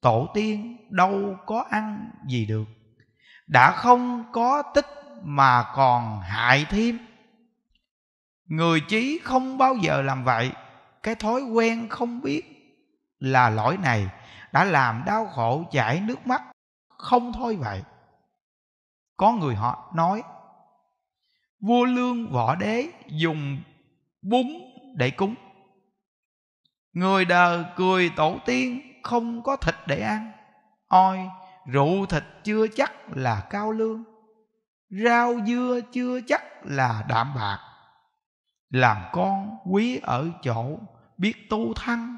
Speaker 1: Tổ tiên đâu có ăn gì được Đã không có tích mà còn hại thêm Người trí không bao giờ làm vậy Cái thói quen không biết là lỗi này Đã làm đau khổ chảy nước mắt Không thôi vậy Có người họ nói Vua Lương Võ Đế dùng bún để cúng người đời cười tổ tiên không có thịt để ăn ôi rượu thịt chưa chắc là cao lương rau dưa chưa chắc là đạm bạc làm con quý ở chỗ biết tu thân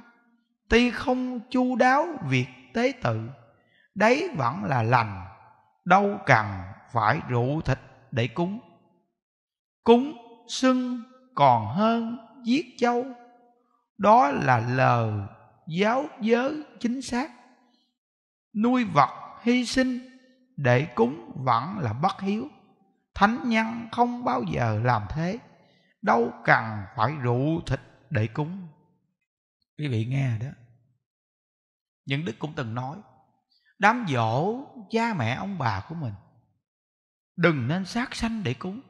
Speaker 1: tuy không chu đáo việc tế tự đấy vẫn là lành đâu cần phải rượu thịt để cúng cúng sưng còn hơn giết châu đó là lời giáo giới chính xác nuôi vật hy sinh để cúng vẫn là bất hiếu thánh nhân không bao giờ làm thế đâu cần phải rượu thịt để cúng quý vị nghe đó những đức cũng từng nói đám dỗ cha mẹ ông bà của mình đừng nên sát sanh để cúng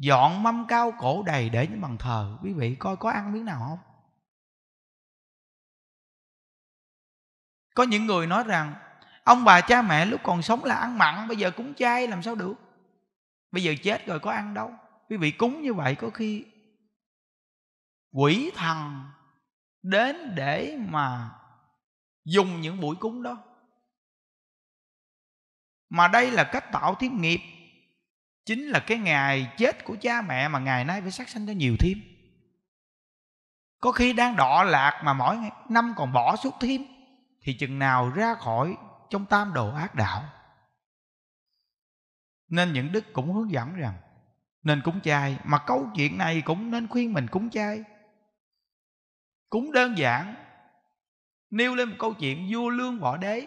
Speaker 1: dọn mâm cao cổ đầy để những bàn thờ quý vị coi có ăn miếng nào không có những người nói rằng ông bà cha mẹ lúc còn sống là ăn mặn bây giờ cúng chay làm sao được bây giờ chết rồi có ăn đâu quý vị cúng như vậy có khi quỷ thần đến để mà dùng những buổi cúng đó mà đây là cách tạo thiếp nghiệp chính là cái ngày chết của cha mẹ mà ngày nay phải sát sanh cho nhiều thêm có khi đang đọ lạc mà mỗi năm còn bỏ suốt thêm thì chừng nào ra khỏi trong tam đồ ác đạo nên những đức cũng hướng dẫn rằng nên cúng chay mà câu chuyện này cũng nên khuyên mình cúng chay cúng đơn giản nêu lên một câu chuyện vua lương võ đế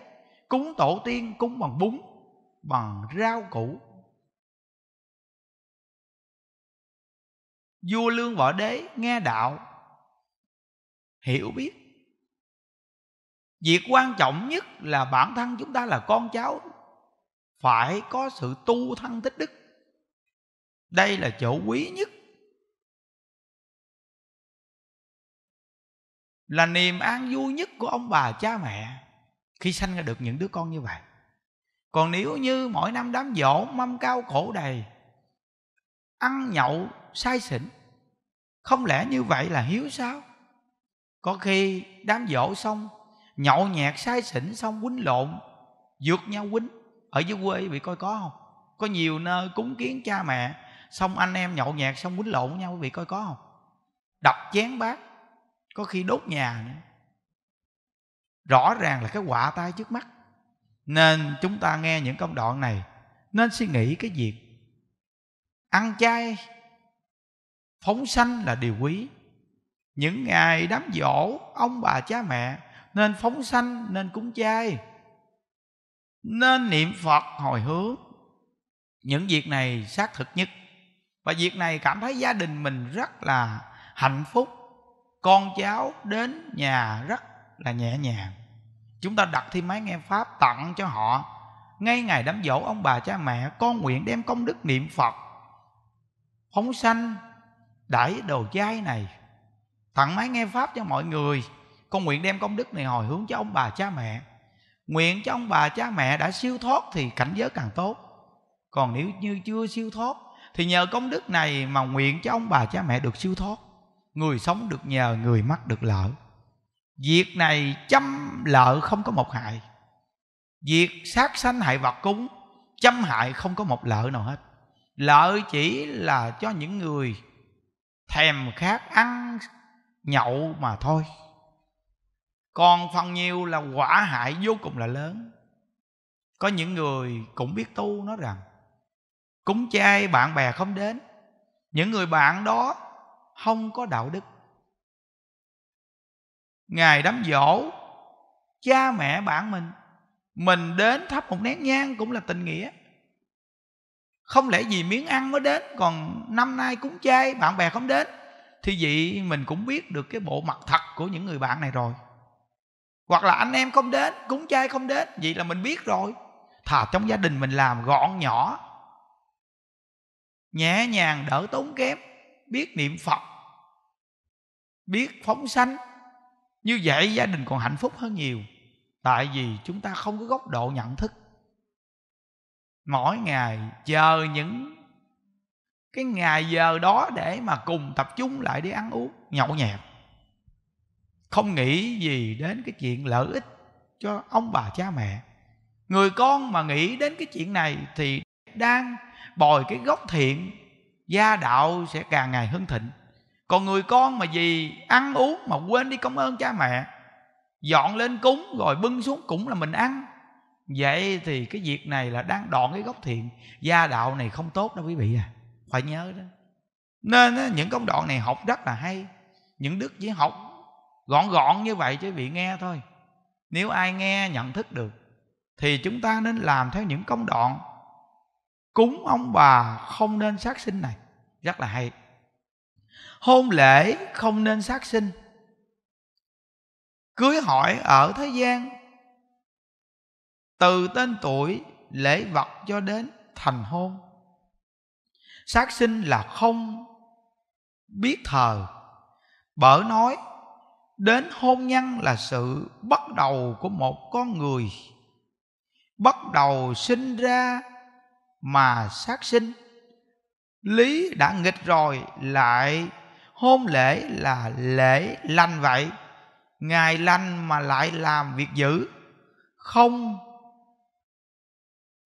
Speaker 1: cúng tổ tiên cúng bằng bún bằng rau củ vua lương võ đế nghe đạo hiểu biết việc quan trọng nhất là bản thân chúng ta là con cháu phải có sự tu thân tích đức đây là chỗ quý nhất là niềm an vui nhất của ông bà cha mẹ khi sanh ra được những đứa con như vậy còn nếu như mỗi năm đám dỗ mâm cao cổ đầy ăn nhậu sai xỉn không lẽ như vậy là hiếu sao có khi đám dỗ xong nhậu nhẹt sai xỉn xong quýnh lộn vượt nhau quýnh ở dưới quê bị coi có không có nhiều nơi cúng kiến cha mẹ xong anh em nhậu nhẹt xong quýnh lộn nhau quý vị coi có không đập chén bát có khi đốt nhà nữa rõ ràng là cái quả tay trước mắt nên chúng ta nghe những công đoạn này nên suy nghĩ cái việc ăn chay phóng sanh là điều quý những ngày đám dỗ ông bà cha mẹ nên phóng sanh nên cúng chay nên niệm phật hồi hướng những việc này xác thực nhất và việc này cảm thấy gia đình mình rất là hạnh phúc con cháu đến nhà rất là nhẹ nhàng chúng ta đặt thêm máy nghe pháp tặng cho họ ngay ngày đám dỗ ông bà cha mẹ con nguyện đem công đức niệm phật phóng sanh đãi đồ chay này thẳng máy nghe pháp cho mọi người con nguyện đem công đức này hồi hướng cho ông bà cha mẹ nguyện cho ông bà cha mẹ đã siêu thoát thì cảnh giới càng tốt còn nếu như chưa siêu thoát thì nhờ công đức này mà nguyện cho ông bà cha mẹ được siêu thoát người sống được nhờ người mắc được lợi việc này chăm lợi không có một hại việc sát sanh hại vật cúng chăm hại không có một lợi nào hết lợi chỉ là cho những người thèm khát ăn nhậu mà thôi còn phần nhiều là quả hại vô cùng là lớn có những người cũng biết tu nói rằng cúng chay bạn bè không đến những người bạn đó không có đạo đức ngày đám dỗ cha mẹ bạn mình mình đến thắp một nén nhang cũng là tình nghĩa không lẽ vì miếng ăn mới đến còn năm nay cúng chay bạn bè không đến thì vậy mình cũng biết được cái bộ mặt thật của những người bạn này rồi hoặc là anh em không đến cúng chay không đến vậy là mình biết rồi thà trong gia đình mình làm gọn nhỏ nhẹ nhàng đỡ tốn kém biết niệm phật biết phóng sanh như vậy gia đình còn hạnh phúc hơn nhiều tại vì chúng ta không có góc độ nhận thức mỗi ngày chờ những cái ngày giờ đó để mà cùng tập trung lại đi ăn uống nhậu nhẹt không nghĩ gì đến cái chuyện lợi ích cho ông bà cha mẹ người con mà nghĩ đến cái chuyện này thì đang bồi cái gốc thiện gia đạo sẽ càng ngày hưng thịnh còn người con mà vì ăn uống mà quên đi công ơn cha mẹ dọn lên cúng rồi bưng xuống cũng là mình ăn vậy thì cái việc này là đang đoạn cái gốc thiện gia đạo này không tốt đâu quý vị à phải nhớ đó nên những công đoạn này học rất là hay những đức chỉ học gọn gọn như vậy chứ vị nghe thôi nếu ai nghe nhận thức được thì chúng ta nên làm theo những công đoạn cúng ông bà không nên sát sinh này rất là hay hôn lễ không nên sát sinh cưới hỏi ở thế gian từ tên tuổi lễ vật cho đến thành hôn sát sinh là không biết thờ bở nói đến hôn nhân là sự bắt đầu của một con người bắt đầu sinh ra mà sát sinh lý đã nghịch rồi lại hôn lễ là lễ lành vậy ngài lành mà lại làm việc dữ không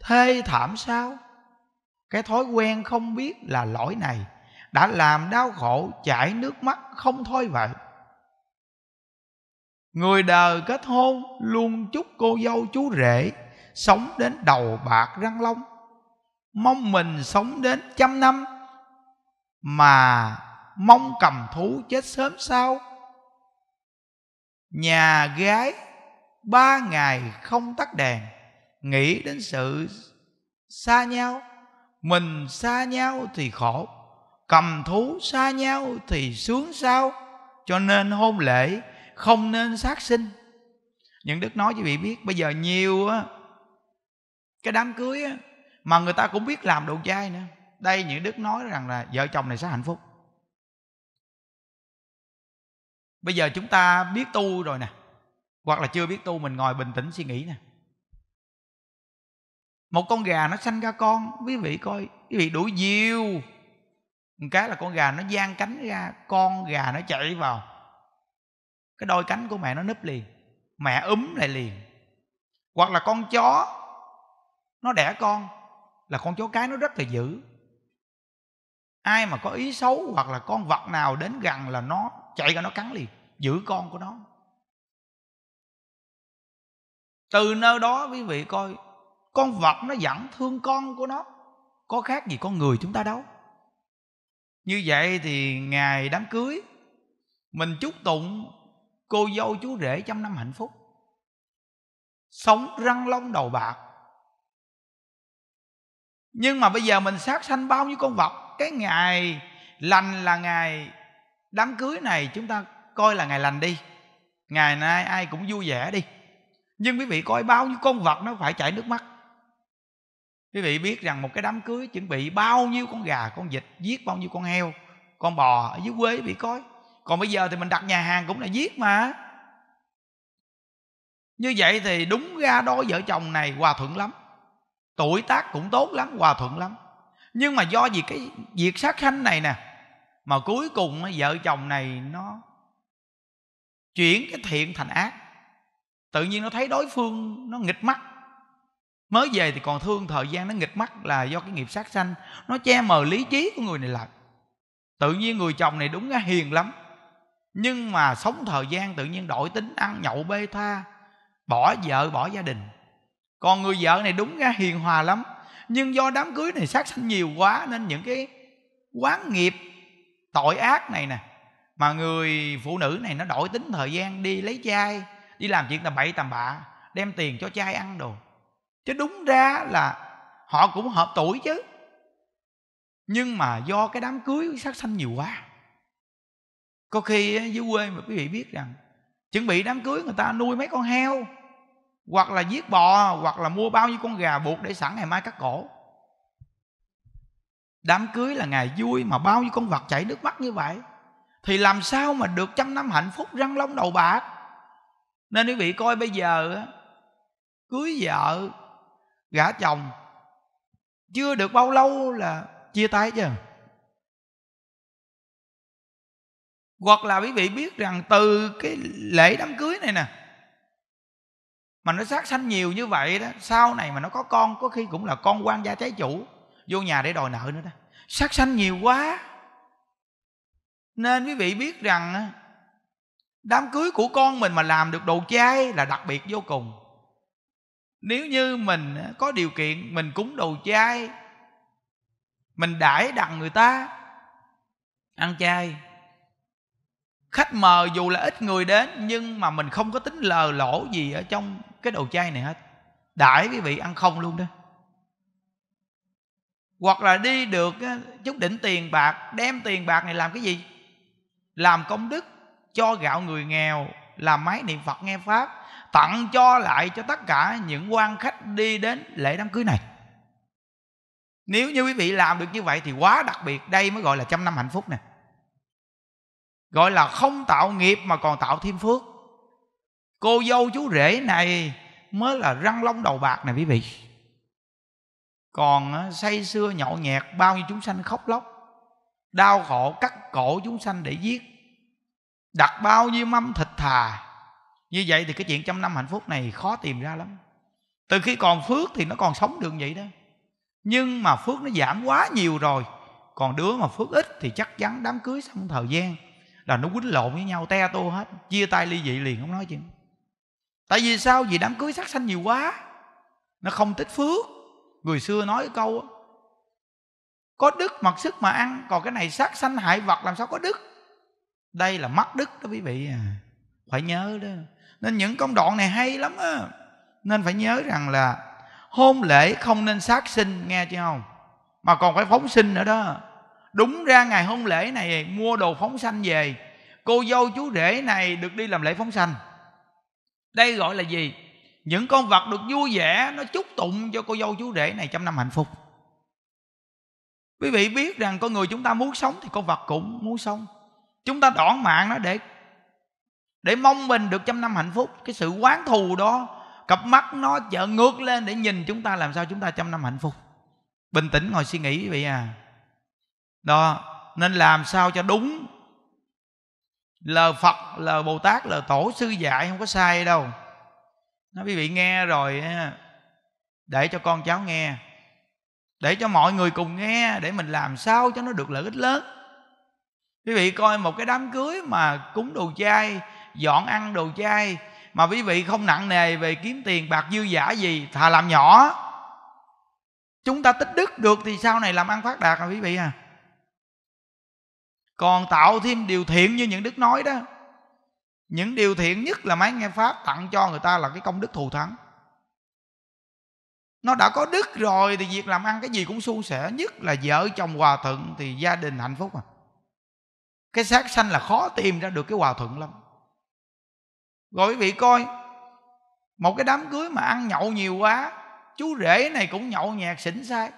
Speaker 1: thê thảm sao cái thói quen không biết là lỗi này đã làm đau khổ chảy nước mắt không thôi vậy người đời kết hôn luôn chúc cô dâu chú rể sống đến đầu bạc răng long mong mình sống đến trăm năm mà mong cầm thú chết sớm sao nhà gái ba ngày không tắt đèn nghĩ đến sự xa nhau mình xa nhau thì khổ cầm thú xa nhau thì sướng sao cho nên hôn lễ không nên sát sinh những đức nói cho vị biết bây giờ nhiều á cái đám cưới á mà người ta cũng biết làm đồ chay nữa đây những đức nói rằng là vợ chồng này sẽ hạnh phúc bây giờ chúng ta biết tu rồi nè hoặc là chưa biết tu mình ngồi bình tĩnh suy nghĩ nè một con gà nó sanh ra con quý vị coi quý vị đuổi diêu một cái là con gà nó giang cánh ra con gà nó chạy vào cái đôi cánh của mẹ nó nấp liền mẹ úm lại liền hoặc là con chó nó đẻ con là con chó cái nó rất là dữ ai mà có ý xấu hoặc là con vật nào đến gần là nó chạy ra nó cắn liền giữ con của nó từ nơi đó quý vị coi con vật nó vẫn thương con của nó có khác gì con người chúng ta đâu như vậy thì ngày đám cưới mình chúc tụng cô dâu chú rể trăm năm hạnh phúc sống răng long đầu bạc nhưng mà bây giờ mình sát sanh bao nhiêu con vật cái ngày lành là ngày đám cưới này chúng ta coi là ngày lành đi ngày nay ai cũng vui vẻ đi nhưng quý vị coi bao nhiêu con vật nó phải chảy nước mắt quý vị biết rằng một cái đám cưới chuẩn bị bao nhiêu con gà con vịt giết bao nhiêu con heo con bò ở dưới quê bị coi còn bây giờ thì mình đặt nhà hàng cũng là giết mà như vậy thì đúng ra đôi vợ chồng này hòa thuận lắm tuổi tác cũng tốt lắm hòa thuận lắm nhưng mà do vì cái việc sát sanh này nè mà cuối cùng vợ chồng này nó chuyển cái thiện thành ác tự nhiên nó thấy đối phương nó nghịch mắt mới về thì còn thương thời gian nó nghịch mắt là do cái nghiệp sát sanh nó che mờ lý trí của người này lại tự nhiên người chồng này đúng là hiền lắm nhưng mà sống thời gian tự nhiên đổi tính ăn nhậu bê tha bỏ vợ bỏ gia đình còn người vợ này đúng ra hiền hòa lắm nhưng do đám cưới này sát sanh nhiều quá nên những cái quán nghiệp tội ác này nè mà người phụ nữ này nó đổi tính thời gian đi lấy chai đi làm chuyện tầm bậy tầm bạ đem tiền cho chai ăn đồ chứ đúng ra là họ cũng hợp tuổi chứ nhưng mà do cái đám cưới sát sanh nhiều quá có khi dưới quê mà quý vị biết rằng chuẩn bị đám cưới người ta nuôi mấy con heo hoặc là giết bò hoặc là mua bao nhiêu con gà buộc để sẵn ngày mai cắt cổ đám cưới là ngày vui mà bao nhiêu con vật chảy nước mắt như vậy thì làm sao mà được trăm năm hạnh phúc răng long đầu bạc nên quý vị coi bây giờ cưới vợ gả chồng chưa được bao lâu là chia tay chứ hoặc là quý vị biết rằng từ cái lễ đám cưới này nè mà nó sát sanh nhiều như vậy đó sau này mà nó có con có khi cũng là con quan gia trái chủ vô nhà để đòi nợ nữa đó sát sanh nhiều quá nên quý vị biết rằng đám cưới của con mình mà làm được đồ chay là đặc biệt vô cùng nếu như mình có điều kiện mình cúng đồ chay mình đãi đặng người ta ăn chay khách mời dù là ít người đến nhưng mà mình không có tính lờ lỗ gì ở trong cái đồ chay này hết đãi quý vị ăn không luôn đó hoặc là đi được chút đỉnh tiền bạc đem tiền bạc này làm cái gì làm công đức cho gạo người nghèo làm máy niệm phật nghe pháp tặng cho lại cho tất cả những quan khách đi đến lễ đám cưới này nếu như quý vị làm được như vậy thì quá đặc biệt đây mới gọi là trăm năm hạnh phúc nè gọi là không tạo nghiệp mà còn tạo thêm phước cô dâu chú rể này mới là răng long đầu bạc này quý vị còn say xưa nhậu nhẹt bao nhiêu chúng sanh khóc lóc đau khổ cắt cổ chúng sanh để giết đặt bao nhiêu mâm thịt thà như vậy thì cái chuyện trăm năm hạnh phúc này khó tìm ra lắm từ khi còn phước thì nó còn sống được vậy đó nhưng mà phước nó giảm quá nhiều rồi còn đứa mà phước ít thì chắc chắn đám cưới xong thời gian là nó quýnh lộn với nhau te tô hết chia tay ly dị liền không nói chuyện tại vì sao vì đám cưới sát sanh nhiều quá nó không tích phước người xưa nói cái câu có đức mặc sức mà ăn còn cái này sát sanh hại vật làm sao có đức đây là mất đức đó quý vị à phải nhớ đó nên những công đoạn này hay lắm á nên phải nhớ rằng là hôn lễ không nên sát sinh nghe chưa không mà còn phải phóng sinh nữa đó đúng ra ngày hôn lễ này mua đồ phóng sanh về cô dâu chú rể này được đi làm lễ phóng sanh đây gọi là gì những con vật được vui vẻ nó chúc tụng cho cô dâu chú rể này trăm năm hạnh phúc quý vị biết rằng con người chúng ta muốn sống thì con vật cũng muốn sống chúng ta đoạn mạng nó để để mong mình được trăm năm hạnh phúc cái sự quán thù đó cặp mắt nó chợ ngược lên để nhìn chúng ta làm sao chúng ta trăm năm hạnh phúc bình tĩnh ngồi suy nghĩ vậy à đó nên làm sao cho đúng lời phật lời bồ tát lời tổ sư dạy không có sai đâu nó quý vị nghe rồi để cho con cháu nghe để cho mọi người cùng nghe để mình làm sao cho nó được lợi ích lớn quý vị coi một cái đám cưới mà cúng đồ chay dọn ăn đồ chay mà quý vị không nặng nề về kiếm tiền bạc dư giả gì thà làm nhỏ chúng ta tích đức được thì sau này làm ăn phát đạt à quý vị à còn tạo thêm điều thiện như những đức nói đó những điều thiện nhất là máy nghe pháp tặng cho người ta là cái công đức thù thắng nó đã có đức rồi thì việc làm ăn cái gì cũng suôn sẻ nhất là vợ chồng hòa thuận thì gia đình hạnh phúc à cái xác sanh là khó tìm ra được cái hòa thuận lắm rồi quý vị coi một cái đám cưới mà ăn nhậu nhiều quá chú rể này cũng nhậu nhạt xỉn sai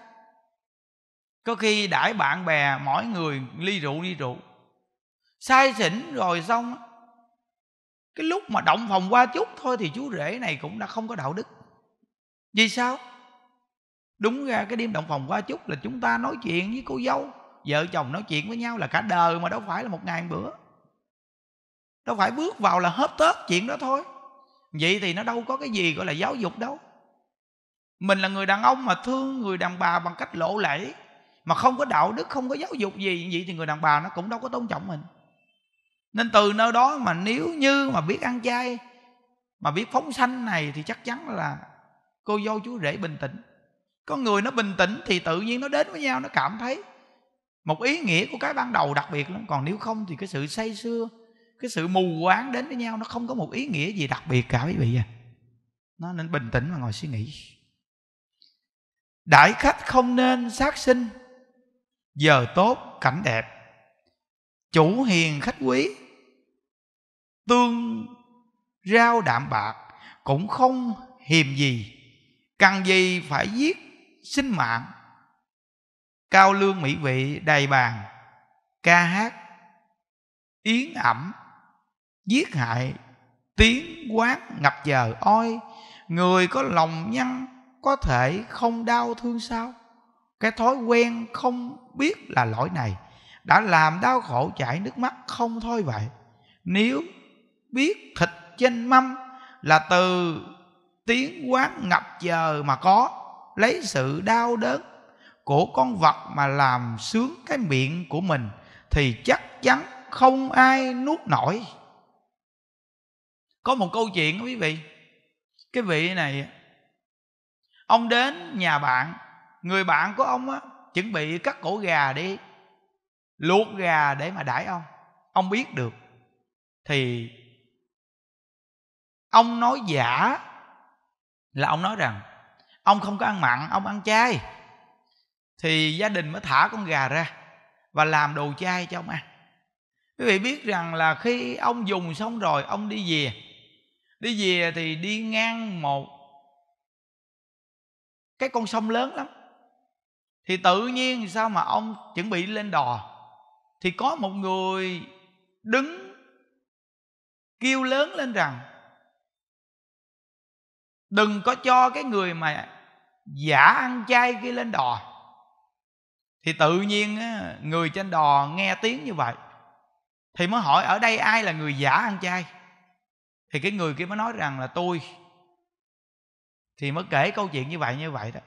Speaker 1: có khi đãi bạn bè mỗi người ly rượu ly rượu sai xỉn rồi xong cái lúc mà động phòng qua chút thôi thì chú rể này cũng đã không có đạo đức vì sao đúng ra cái đêm động phòng qua chút là chúng ta nói chuyện với cô dâu vợ chồng nói chuyện với nhau là cả đời mà đâu phải là một ngày một bữa đâu phải bước vào là hết tết chuyện đó thôi vậy thì nó đâu có cái gì gọi là giáo dục đâu mình là người đàn ông mà thương người đàn bà bằng cách lộ lẫy mà không có đạo đức không có giáo dục gì vậy thì người đàn bà nó cũng đâu có tôn trọng mình nên từ nơi đó mà nếu như mà biết ăn chay mà biết phóng sanh này thì chắc chắn là cô dâu chú rể bình tĩnh có người nó bình tĩnh thì tự nhiên nó đến với nhau nó cảm thấy một ý nghĩa của cái ban đầu đặc biệt lắm còn nếu không thì cái sự say sưa cái sự mù quáng đến với nhau nó không có một ý nghĩa gì đặc biệt cả quý vị à nó nên bình tĩnh mà ngồi suy nghĩ đại khách không nên sát sinh giờ tốt cảnh đẹp chủ hiền khách quý tương rau đạm bạc cũng không hiềm gì cần gì phải giết sinh mạng cao lương mỹ vị đầy bàn ca hát yến ẩm giết hại tiếng quát ngập giờ oi người có lòng nhân có thể không đau thương sao cái thói quen không biết là lỗi này đã làm đau khổ chảy nước mắt không thôi vậy nếu biết thịt trên mâm là từ tiếng quát ngập giờ mà có lấy sự đau đớn của con vật mà làm sướng cái miệng của mình thì chắc chắn không ai nuốt nổi có một câu chuyện quý vị cái vị này ông đến nhà bạn người bạn của ông á chuẩn bị cắt cổ gà đi luộc gà để mà đãi ông ông biết được thì ông nói giả là ông nói rằng ông không có ăn mặn ông ăn chay thì gia đình mới thả con gà ra và làm đồ chay cho ông ăn quý vị biết rằng là khi ông dùng xong rồi ông đi về đi về thì đi ngang một cái con sông lớn lắm thì tự nhiên sao mà ông chuẩn bị lên đò thì có một người đứng kêu lớn lên rằng đừng có cho cái người mà giả ăn chay kia lên đò thì tự nhiên người trên đò nghe tiếng như vậy thì mới hỏi ở đây ai là người giả ăn chay thì cái người kia mới nói rằng là tôi thì mới kể câu chuyện như vậy như vậy đó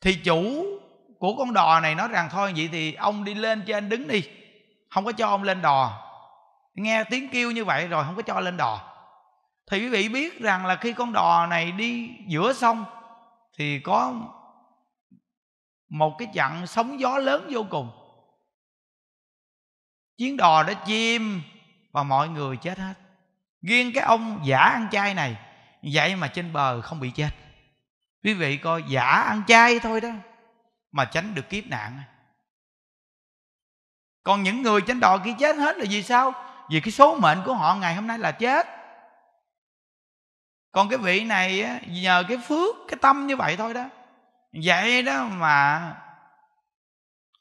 Speaker 1: thì chủ của con đò này nói rằng thôi vậy thì ông đi lên trên đứng đi không có cho ông lên đò nghe tiếng kêu như vậy rồi không có cho lên đò thì quý vị biết rằng là khi con đò này đi giữa sông thì có một cái chặng sóng gió lớn vô cùng chuyến đò đã chìm và mọi người chết hết riêng cái ông giả ăn chay này vậy mà trên bờ không bị chết quý vị coi giả ăn chay thôi đó mà tránh được kiếp nạn còn những người trên đò kia chết hết là vì sao vì cái số mệnh của họ ngày hôm nay là chết còn cái vị này nhờ cái phước cái tâm như vậy thôi đó vậy đó mà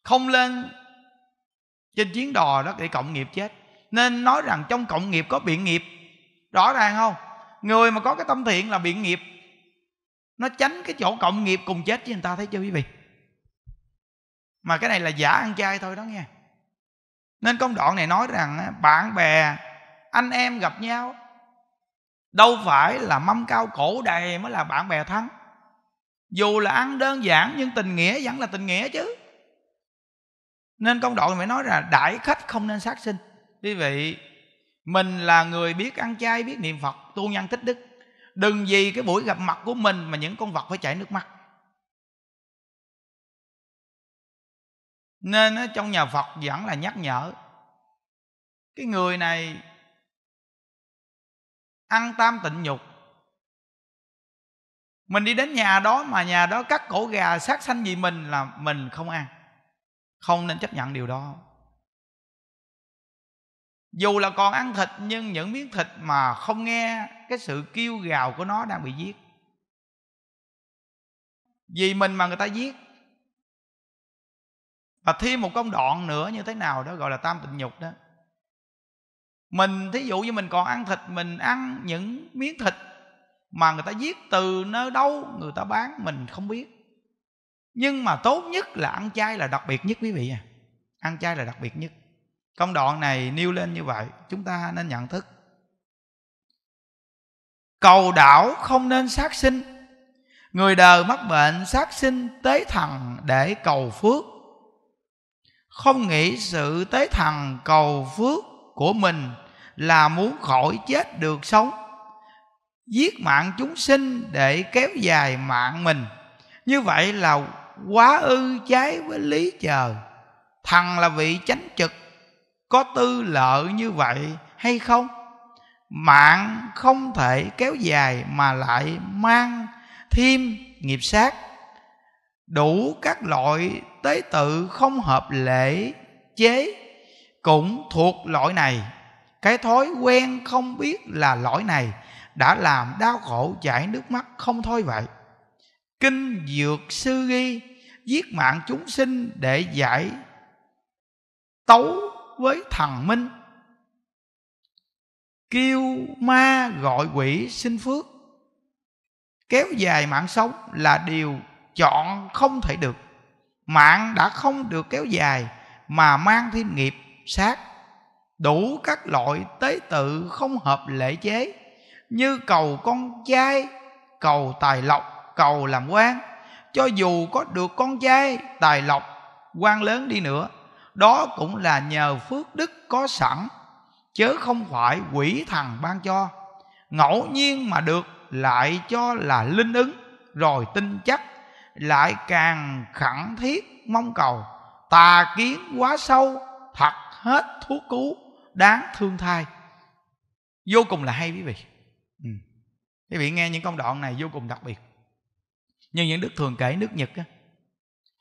Speaker 1: không lên trên chuyến đò đó để cộng nghiệp chết nên nói rằng trong cộng nghiệp có biện nghiệp rõ ràng không người mà có cái tâm thiện là biện nghiệp nó tránh cái chỗ cộng nghiệp cùng chết với người ta thấy chưa quý vị mà cái này là giả ăn chay thôi đó nghe nên công đoạn này nói rằng bạn bè anh em gặp nhau đâu phải là mâm cao cổ đầy mới là bạn bè thắng dù là ăn đơn giản nhưng tình nghĩa vẫn là tình nghĩa chứ nên công đoạn này phải nói là đại khách không nên sát sinh quý vị mình là người biết ăn chay biết niệm phật tu nhân thích đức đừng vì cái buổi gặp mặt của mình mà những con vật phải chảy nước mắt nên ở trong nhà phật vẫn là nhắc nhở cái người này ăn tam tịnh nhục mình đi đến nhà đó mà nhà đó cắt cổ gà sát sanh vì mình là mình không ăn không nên chấp nhận điều đó dù là còn ăn thịt nhưng những miếng thịt mà không nghe cái sự kêu gào của nó đang bị giết vì mình mà người ta giết và thêm một công đoạn nữa như thế nào đó gọi là tam tịnh nhục đó mình thí dụ như mình còn ăn thịt mình ăn những miếng thịt mà người ta giết từ nơi đâu người ta bán mình không biết nhưng mà tốt nhất là ăn chay là đặc biệt nhất quý vị à ăn chay là đặc biệt nhất công đoạn này nêu lên như vậy chúng ta nên nhận thức cầu đảo không nên sát sinh người đời mắc bệnh sát sinh tế thần để cầu phước không nghĩ sự tế thần cầu phước của mình là muốn khỏi chết được sống giết mạng chúng sinh để kéo dài mạng mình như vậy là quá ư trái với lý chờ thần là vị chánh trực có tư lợi như vậy hay không mạng không thể kéo dài mà lại mang thêm nghiệp sát đủ các loại tế tự không hợp lễ chế cũng thuộc loại này cái thói quen không biết là lỗi này đã làm đau khổ chảy nước mắt không thôi vậy kinh dược sư ghi giết mạng chúng sinh để giải tấu với thần minh kêu ma gọi quỷ xin phước kéo dài mạng sống là điều chọn không thể được mạng đã không được kéo dài mà mang thêm nghiệp sát đủ các loại tế tự không hợp lễ chế như cầu con trai cầu tài lộc cầu làm quan cho dù có được con trai tài lộc quan lớn đi nữa đó cũng là nhờ phước đức có sẵn chớ không phải quỷ thần ban cho ngẫu nhiên mà được lại cho là linh ứng rồi tin chắc lại càng khẳng thiết mong cầu tà kiến quá sâu thật hết thuốc cứu đáng thương thai vô cùng là hay quý vị ừ. quý vị nghe những công đoạn này vô cùng đặc biệt nhưng những đức thường kể nước nhật á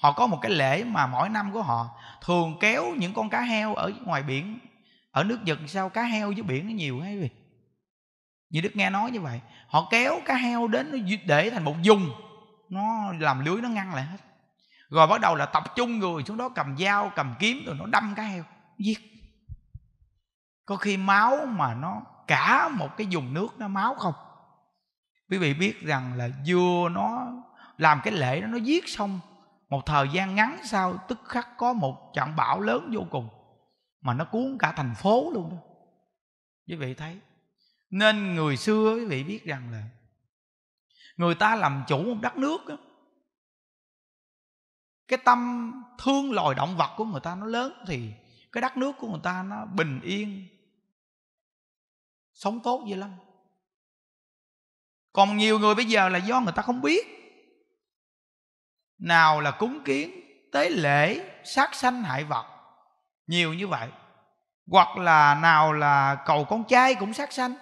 Speaker 1: họ có một cái lễ mà mỗi năm của họ thường kéo những con cá heo ở ngoài biển ở nước Nhật sao cá heo dưới biển nó nhiều hay gì như Đức nghe nói như vậy họ kéo cá heo đến nó để thành một vùng nó làm lưới nó ngăn lại hết rồi bắt đầu là tập trung người xuống đó cầm dao cầm kiếm rồi nó đâm cá heo giết có khi máu mà nó cả một cái vùng nước nó máu không quý vị biết rằng là vừa nó làm cái lễ đó nó giết xong một thời gian ngắn sau tức khắc có một trận bão lớn vô cùng mà nó cuốn cả thành phố luôn đó quý vị thấy nên người xưa quý vị biết rằng là người ta làm chủ một đất nước đó, cái tâm thương loài động vật của người ta nó lớn thì cái đất nước của người ta nó bình yên sống tốt vậy lắm còn nhiều người bây giờ là do người ta không biết nào là cúng kiến tế lễ sát sanh hại vật nhiều như vậy hoặc là nào là cầu con trai cũng sát sanh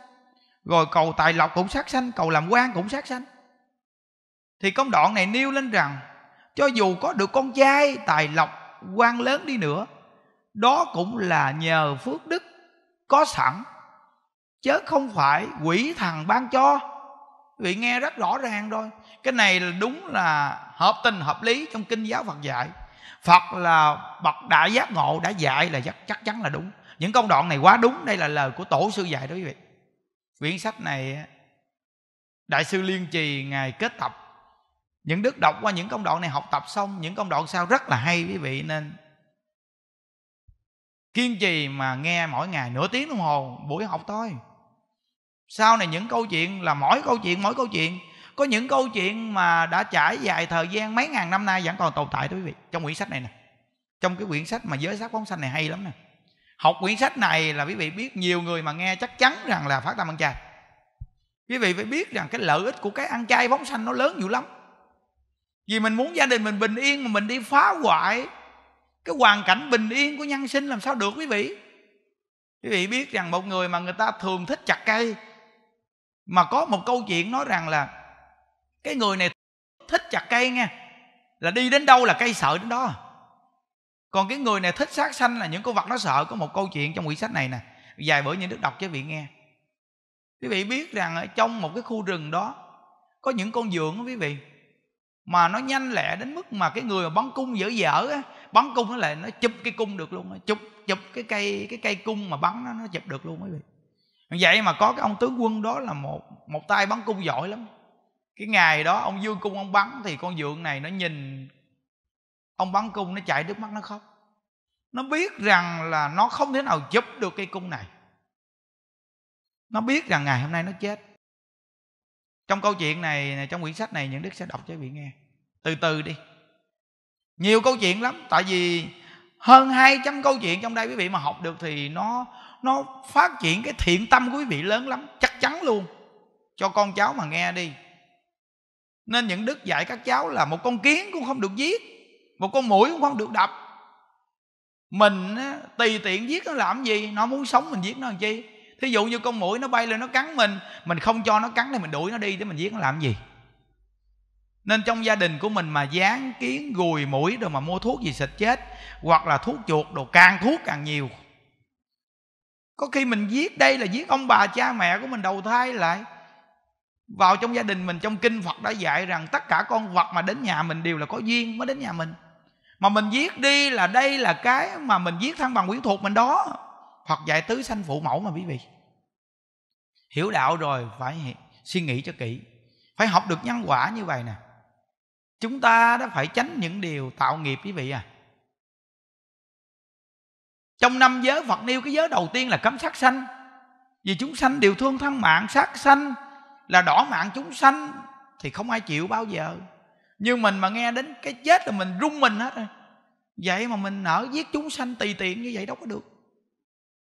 Speaker 1: rồi cầu tài lộc cũng sát sanh cầu làm quan cũng sát sanh thì công đoạn này nêu lên rằng cho dù có được con trai tài lộc quan lớn đi nữa đó cũng là nhờ phước đức có sẵn chứ không phải quỷ thần ban cho vị nghe rất rõ ràng rồi cái này là đúng là hợp tình hợp lý trong kinh giáo phật dạy phật là bậc đại giác ngộ đã dạy là chắc chắn là đúng những công đoạn này quá đúng đây là lời của tổ sư dạy đó quý vị quyển sách này đại sư liên trì ngài kết tập những đức đọc qua những công đoạn này học tập xong những công đoạn sau rất là hay quý vị nên kiên trì mà nghe mỗi ngày nửa tiếng đồng hồ buổi học thôi sau này những câu chuyện là mỗi câu chuyện mỗi câu chuyện có những câu chuyện mà đã trải dài thời gian mấy ngàn năm nay vẫn còn tồn tại đó quý vị trong quyển sách này nè trong cái quyển sách mà giới sắc phóng sanh này hay lắm nè học quyển sách này là quý vị biết nhiều người mà nghe chắc chắn rằng là phát tâm ăn chay quý vị phải biết rằng cái lợi ích của cái ăn chay phóng sanh nó lớn nhiều lắm vì mình muốn gia đình mình bình yên mà mình đi phá hoại cái hoàn cảnh bình yên của nhân sinh làm sao được quý vị quý vị biết rằng một người mà người ta thường thích chặt cây mà có một câu chuyện nói rằng là cái người này thích chặt cây nghe là đi đến đâu là cây sợ đến đó còn cái người này thích sát sanh là những con vật nó sợ có một câu chuyện trong quyển sách này nè dài bữa những đức đọc cho vị nghe quý vị biết rằng ở trong một cái khu rừng đó có những con dượng quý vị mà nó nhanh lẹ đến mức mà cái người mà bắn cung dở dở á bắn cung nó lại nó chụp cái cung được luôn chụp chụp cái cây cái cây cung mà bắn nó nó chụp được luôn quý vị vậy mà có cái ông tướng quân đó là một một tay bắn cung giỏi lắm cái ngày đó ông dương cung ông bắn thì con dượng này nó nhìn ông bắn cung nó chạy nước mắt nó khóc nó biết rằng là nó không thể nào giúp được cây cung này nó biết rằng ngày hôm nay nó chết trong câu chuyện này trong quyển sách này những đức sẽ đọc cho quý vị nghe từ từ đi nhiều câu chuyện lắm tại vì hơn 200 câu chuyện trong đây quý vị mà học được thì nó nó phát triển cái thiện tâm của quý vị lớn lắm chắc chắn luôn cho con cháu mà nghe đi nên những đức dạy các cháu là một con kiến cũng không được giết một con mũi cũng không được đập mình tùy tiện giết nó làm gì nó muốn sống mình giết nó làm chi thí dụ như con mũi nó bay lên nó cắn mình mình không cho nó cắn thì mình đuổi nó đi để mình giết nó làm gì nên trong gia đình của mình mà dán kiến gùi mũi rồi mà mua thuốc gì xịt chết hoặc là thuốc chuột đồ càng thuốc càng nhiều có khi mình giết đây là giết ông bà cha mẹ của mình đầu thai lại vào trong gia đình mình trong kinh phật đã dạy rằng tất cả con vật mà đến nhà mình đều là có duyên mới đến nhà mình mà mình giết đi là đây là cái mà mình giết thân bằng quyến thuộc mình đó phật dạy tứ sanh phụ mẫu mà quý vị hiểu đạo rồi phải suy nghĩ cho kỹ phải học được nhân quả như vậy nè chúng ta đã phải tránh những điều tạo nghiệp quý vị à trong năm giới phật nêu cái giới đầu tiên là cấm sát sanh vì chúng sanh đều thương thân mạng sát sanh là đỏ mạng chúng sanh thì không ai chịu bao giờ nhưng mình mà nghe đến cái chết là mình rung mình hết rồi vậy mà mình nở giết chúng sanh tùy tiện như vậy đâu có được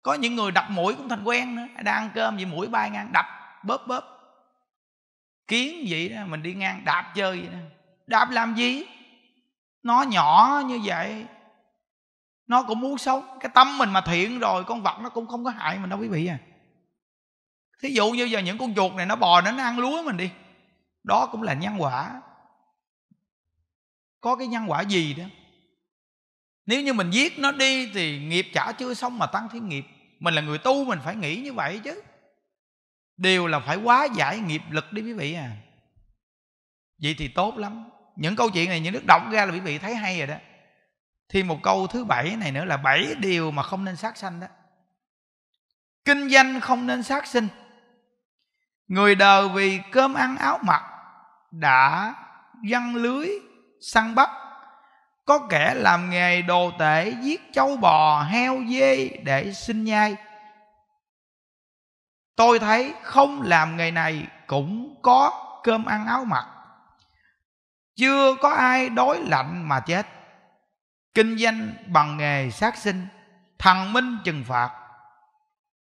Speaker 1: có những người đập mũi cũng thành quen nữa đang ăn cơm gì mũi bay ngang đập bóp bóp kiến vậy đó mình đi ngang đạp chơi vậy đó đạp làm gì nó nhỏ như vậy nó cũng muốn sống cái tâm mình mà thiện rồi con vật nó cũng không có hại mình đâu quý vị à thí dụ như giờ những con chuột này nó bò nó ăn lúa mình đi đó cũng là nhân quả có cái nhân quả gì đó nếu như mình giết nó đi thì nghiệp trả chưa xong mà tăng thêm nghiệp mình là người tu mình phải nghĩ như vậy chứ điều là phải quá giải nghiệp lực đi quý vị à vậy thì tốt lắm những câu chuyện này những nước đọc ra là quý vị thấy hay rồi đó thì một câu thứ bảy này nữa là bảy điều mà không nên sát sanh đó kinh doanh không nên sát sinh người đời vì cơm ăn áo mặc đã văng lưới săn bắt có kẻ làm nghề đồ tể giết châu bò heo dê để sinh nhai tôi thấy không làm nghề này cũng có cơm ăn áo mặc chưa có ai đói lạnh mà chết kinh doanh bằng nghề sát sinh thần minh trừng phạt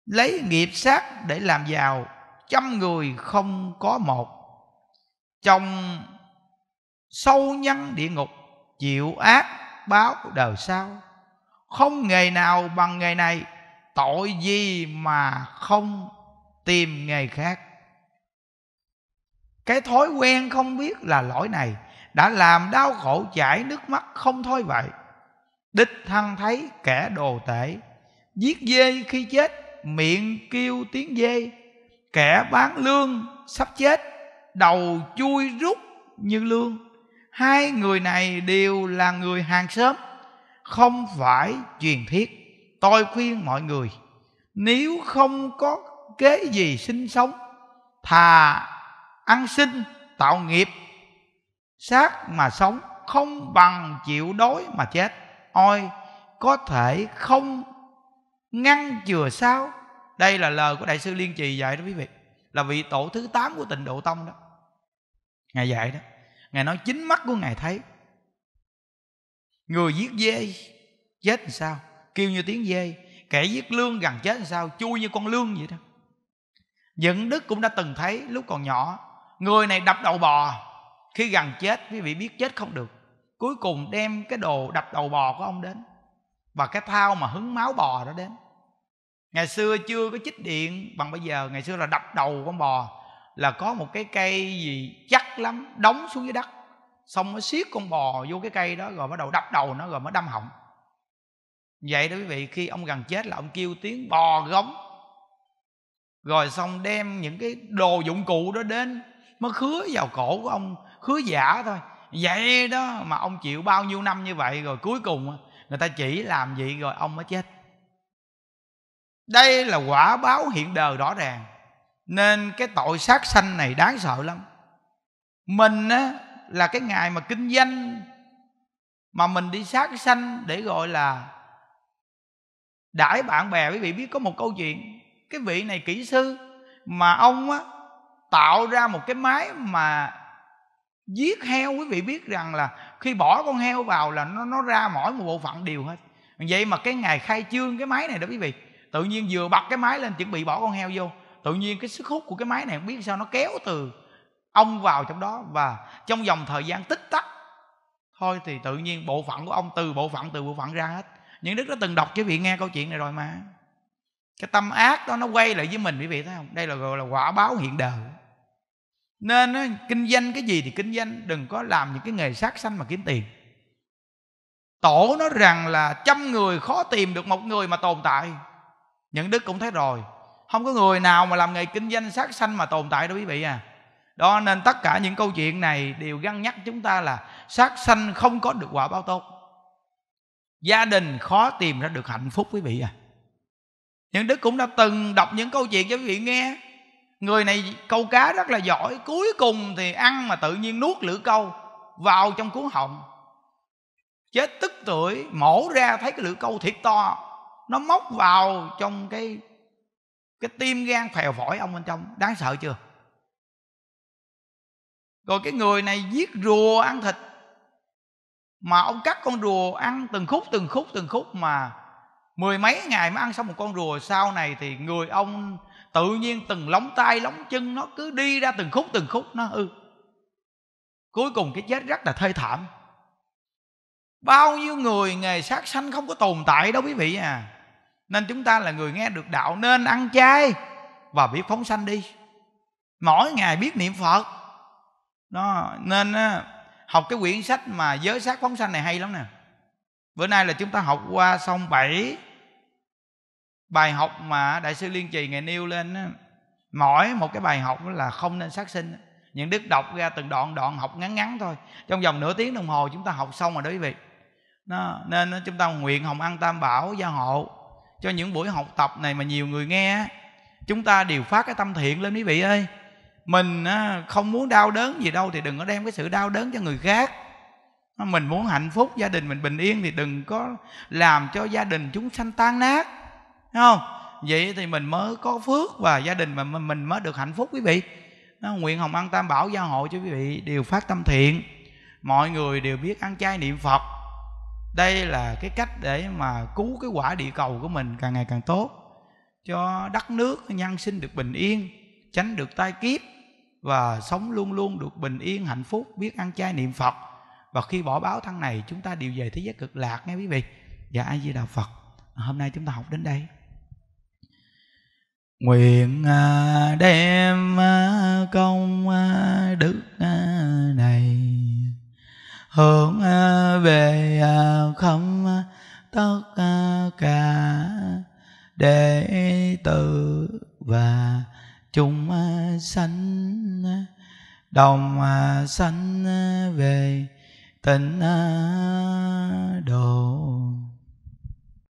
Speaker 1: lấy nghiệp sát để làm giàu trăm người không có một trong sâu nhân địa ngục chịu ác báo đời sau không nghề nào bằng nghề này tội gì mà không tìm nghề khác cái thói quen không biết là lỗi này đã làm đau khổ chảy nước mắt không thôi vậy đích thân thấy kẻ đồ tệ giết dê khi chết miệng kêu tiếng dê kẻ bán lương sắp chết đầu chui rút như lương hai người này đều là người hàng xóm không phải truyền thiết tôi khuyên mọi người nếu không có kế gì sinh sống thà ăn sinh tạo nghiệp sát mà sống không bằng chịu đói mà chết ôi có thể không ngăn chừa sao đây là lời của đại sư liên trì dạy đó quý vị là vị tổ thứ 8 của tịnh độ tông đó ngài dạy đó ngài nói chính mắt của ngài thấy người giết dê chết làm sao kêu như tiếng dê kẻ giết lương gần chết làm sao chui như con lương vậy đó dựng đức cũng đã từng thấy lúc còn nhỏ người này đập đầu bò khi gần chết quý vị biết chết không được cuối cùng đem cái đồ đập đầu bò của ông đến và cái thao mà hứng máu bò đó đến ngày xưa chưa có chích điện bằng bây giờ ngày xưa là đập đầu con bò là có một cái cây gì chắc lắm đóng xuống dưới đất xong mới xiết con bò vô cái cây đó rồi bắt đầu đập đầu nó rồi mới đâm họng vậy đó quý vị khi ông gần chết là ông kêu tiếng bò gống rồi xong đem những cái đồ dụng cụ đó đến mới khứa vào cổ của ông khứa giả thôi vậy đó mà ông chịu bao nhiêu năm như vậy rồi cuối cùng người ta chỉ làm vậy rồi ông mới chết đây là quả báo hiện đời rõ ràng nên cái tội sát sanh này đáng sợ lắm mình á là cái ngày mà kinh doanh mà mình đi sát sanh để gọi là đãi bạn bè quý vị biết có một câu chuyện cái vị này kỹ sư mà ông á tạo ra một cái máy mà giết heo quý vị biết rằng là khi bỏ con heo vào là nó nó ra mỗi một bộ phận đều hết vậy mà cái ngày khai trương cái máy này đó quý vị tự nhiên vừa bật cái máy lên chuẩn bị bỏ con heo vô tự nhiên cái sức hút của cái máy này không biết sao nó kéo từ ông vào trong đó và trong vòng thời gian tích tắc thôi thì tự nhiên bộ phận của ông từ bộ phận từ bộ phận ra hết những đức đã từng đọc quý vị nghe câu chuyện này rồi mà cái tâm ác đó nó quay lại với mình quý vị thấy không đây là gọi là quả báo hiện đời nên kinh doanh cái gì thì kinh doanh đừng có làm những cái nghề sát sanh mà kiếm tiền tổ nó rằng là trăm người khó tìm được một người mà tồn tại những đức cũng thấy rồi không có người nào mà làm nghề kinh doanh sát sanh mà tồn tại đâu quý vị à đó nên tất cả những câu chuyện này đều găng nhắc chúng ta là sát sanh không có được quả báo tốt gia đình khó tìm ra được hạnh phúc quý vị à những đức cũng đã từng đọc những câu chuyện cho quý vị nghe người này câu cá rất là giỏi cuối cùng thì ăn mà tự nhiên nuốt lửa câu vào trong cuốn họng chết tức tuổi mổ ra thấy cái lửa câu thiệt to nó móc vào trong cái cái tim gan phèo phổi ông bên trong đáng sợ chưa rồi cái người này giết rùa ăn thịt mà ông cắt con rùa ăn từng khúc từng khúc từng khúc mà mười mấy ngày mới ăn xong một con rùa sau này thì người ông tự nhiên từng lóng tay lóng chân nó cứ đi ra từng khúc từng khúc nó hư cuối cùng cái chết rất là thê thảm bao nhiêu người nghề sát sanh không có tồn tại đâu quý vị à nên chúng ta là người nghe được đạo nên ăn chay và biết phóng sanh đi mỗi ngày biết niệm phật đó nên học cái quyển sách mà giới sát phóng sanh này hay lắm nè bữa nay là chúng ta học qua xong 7 bài học mà đại sư liên trì ngày nêu lên mỗi một cái bài học là không nên sát sinh những đức đọc ra từng đoạn đoạn học ngắn ngắn thôi trong vòng nửa tiếng đồng hồ chúng ta học xong rồi đó quý vị đó, nên chúng ta nguyện hồng ăn tam bảo gia hộ cho những buổi học tập này mà nhiều người nghe chúng ta đều phát cái tâm thiện lên quý vị ơi mình không muốn đau đớn gì đâu thì đừng có đem cái sự đau đớn cho người khác mình muốn hạnh phúc gia đình mình bình yên thì đừng có làm cho gia đình chúng sanh tan nát không vậy thì mình mới có phước và gia đình mà mình mới được hạnh phúc quý vị nguyện hồng ăn tam bảo gia hộ cho quý vị đều phát tâm thiện mọi người đều biết ăn chay niệm phật đây là cái cách để mà cứu cái quả địa cầu của mình càng ngày càng tốt cho đất nước nhân sinh được bình yên tránh được tai kiếp và sống luôn luôn được bình yên hạnh phúc biết ăn chay niệm phật và khi bỏ báo thân này chúng ta đều về thế giới cực lạc nghe quý vị và dạ, ai di đạo phật hôm nay chúng ta học đến đây nguyện à, đem à, công à, đức này hướng à, về à, không tất cả đệ tử và chúng sanh đồng à, sanh về tịnh độ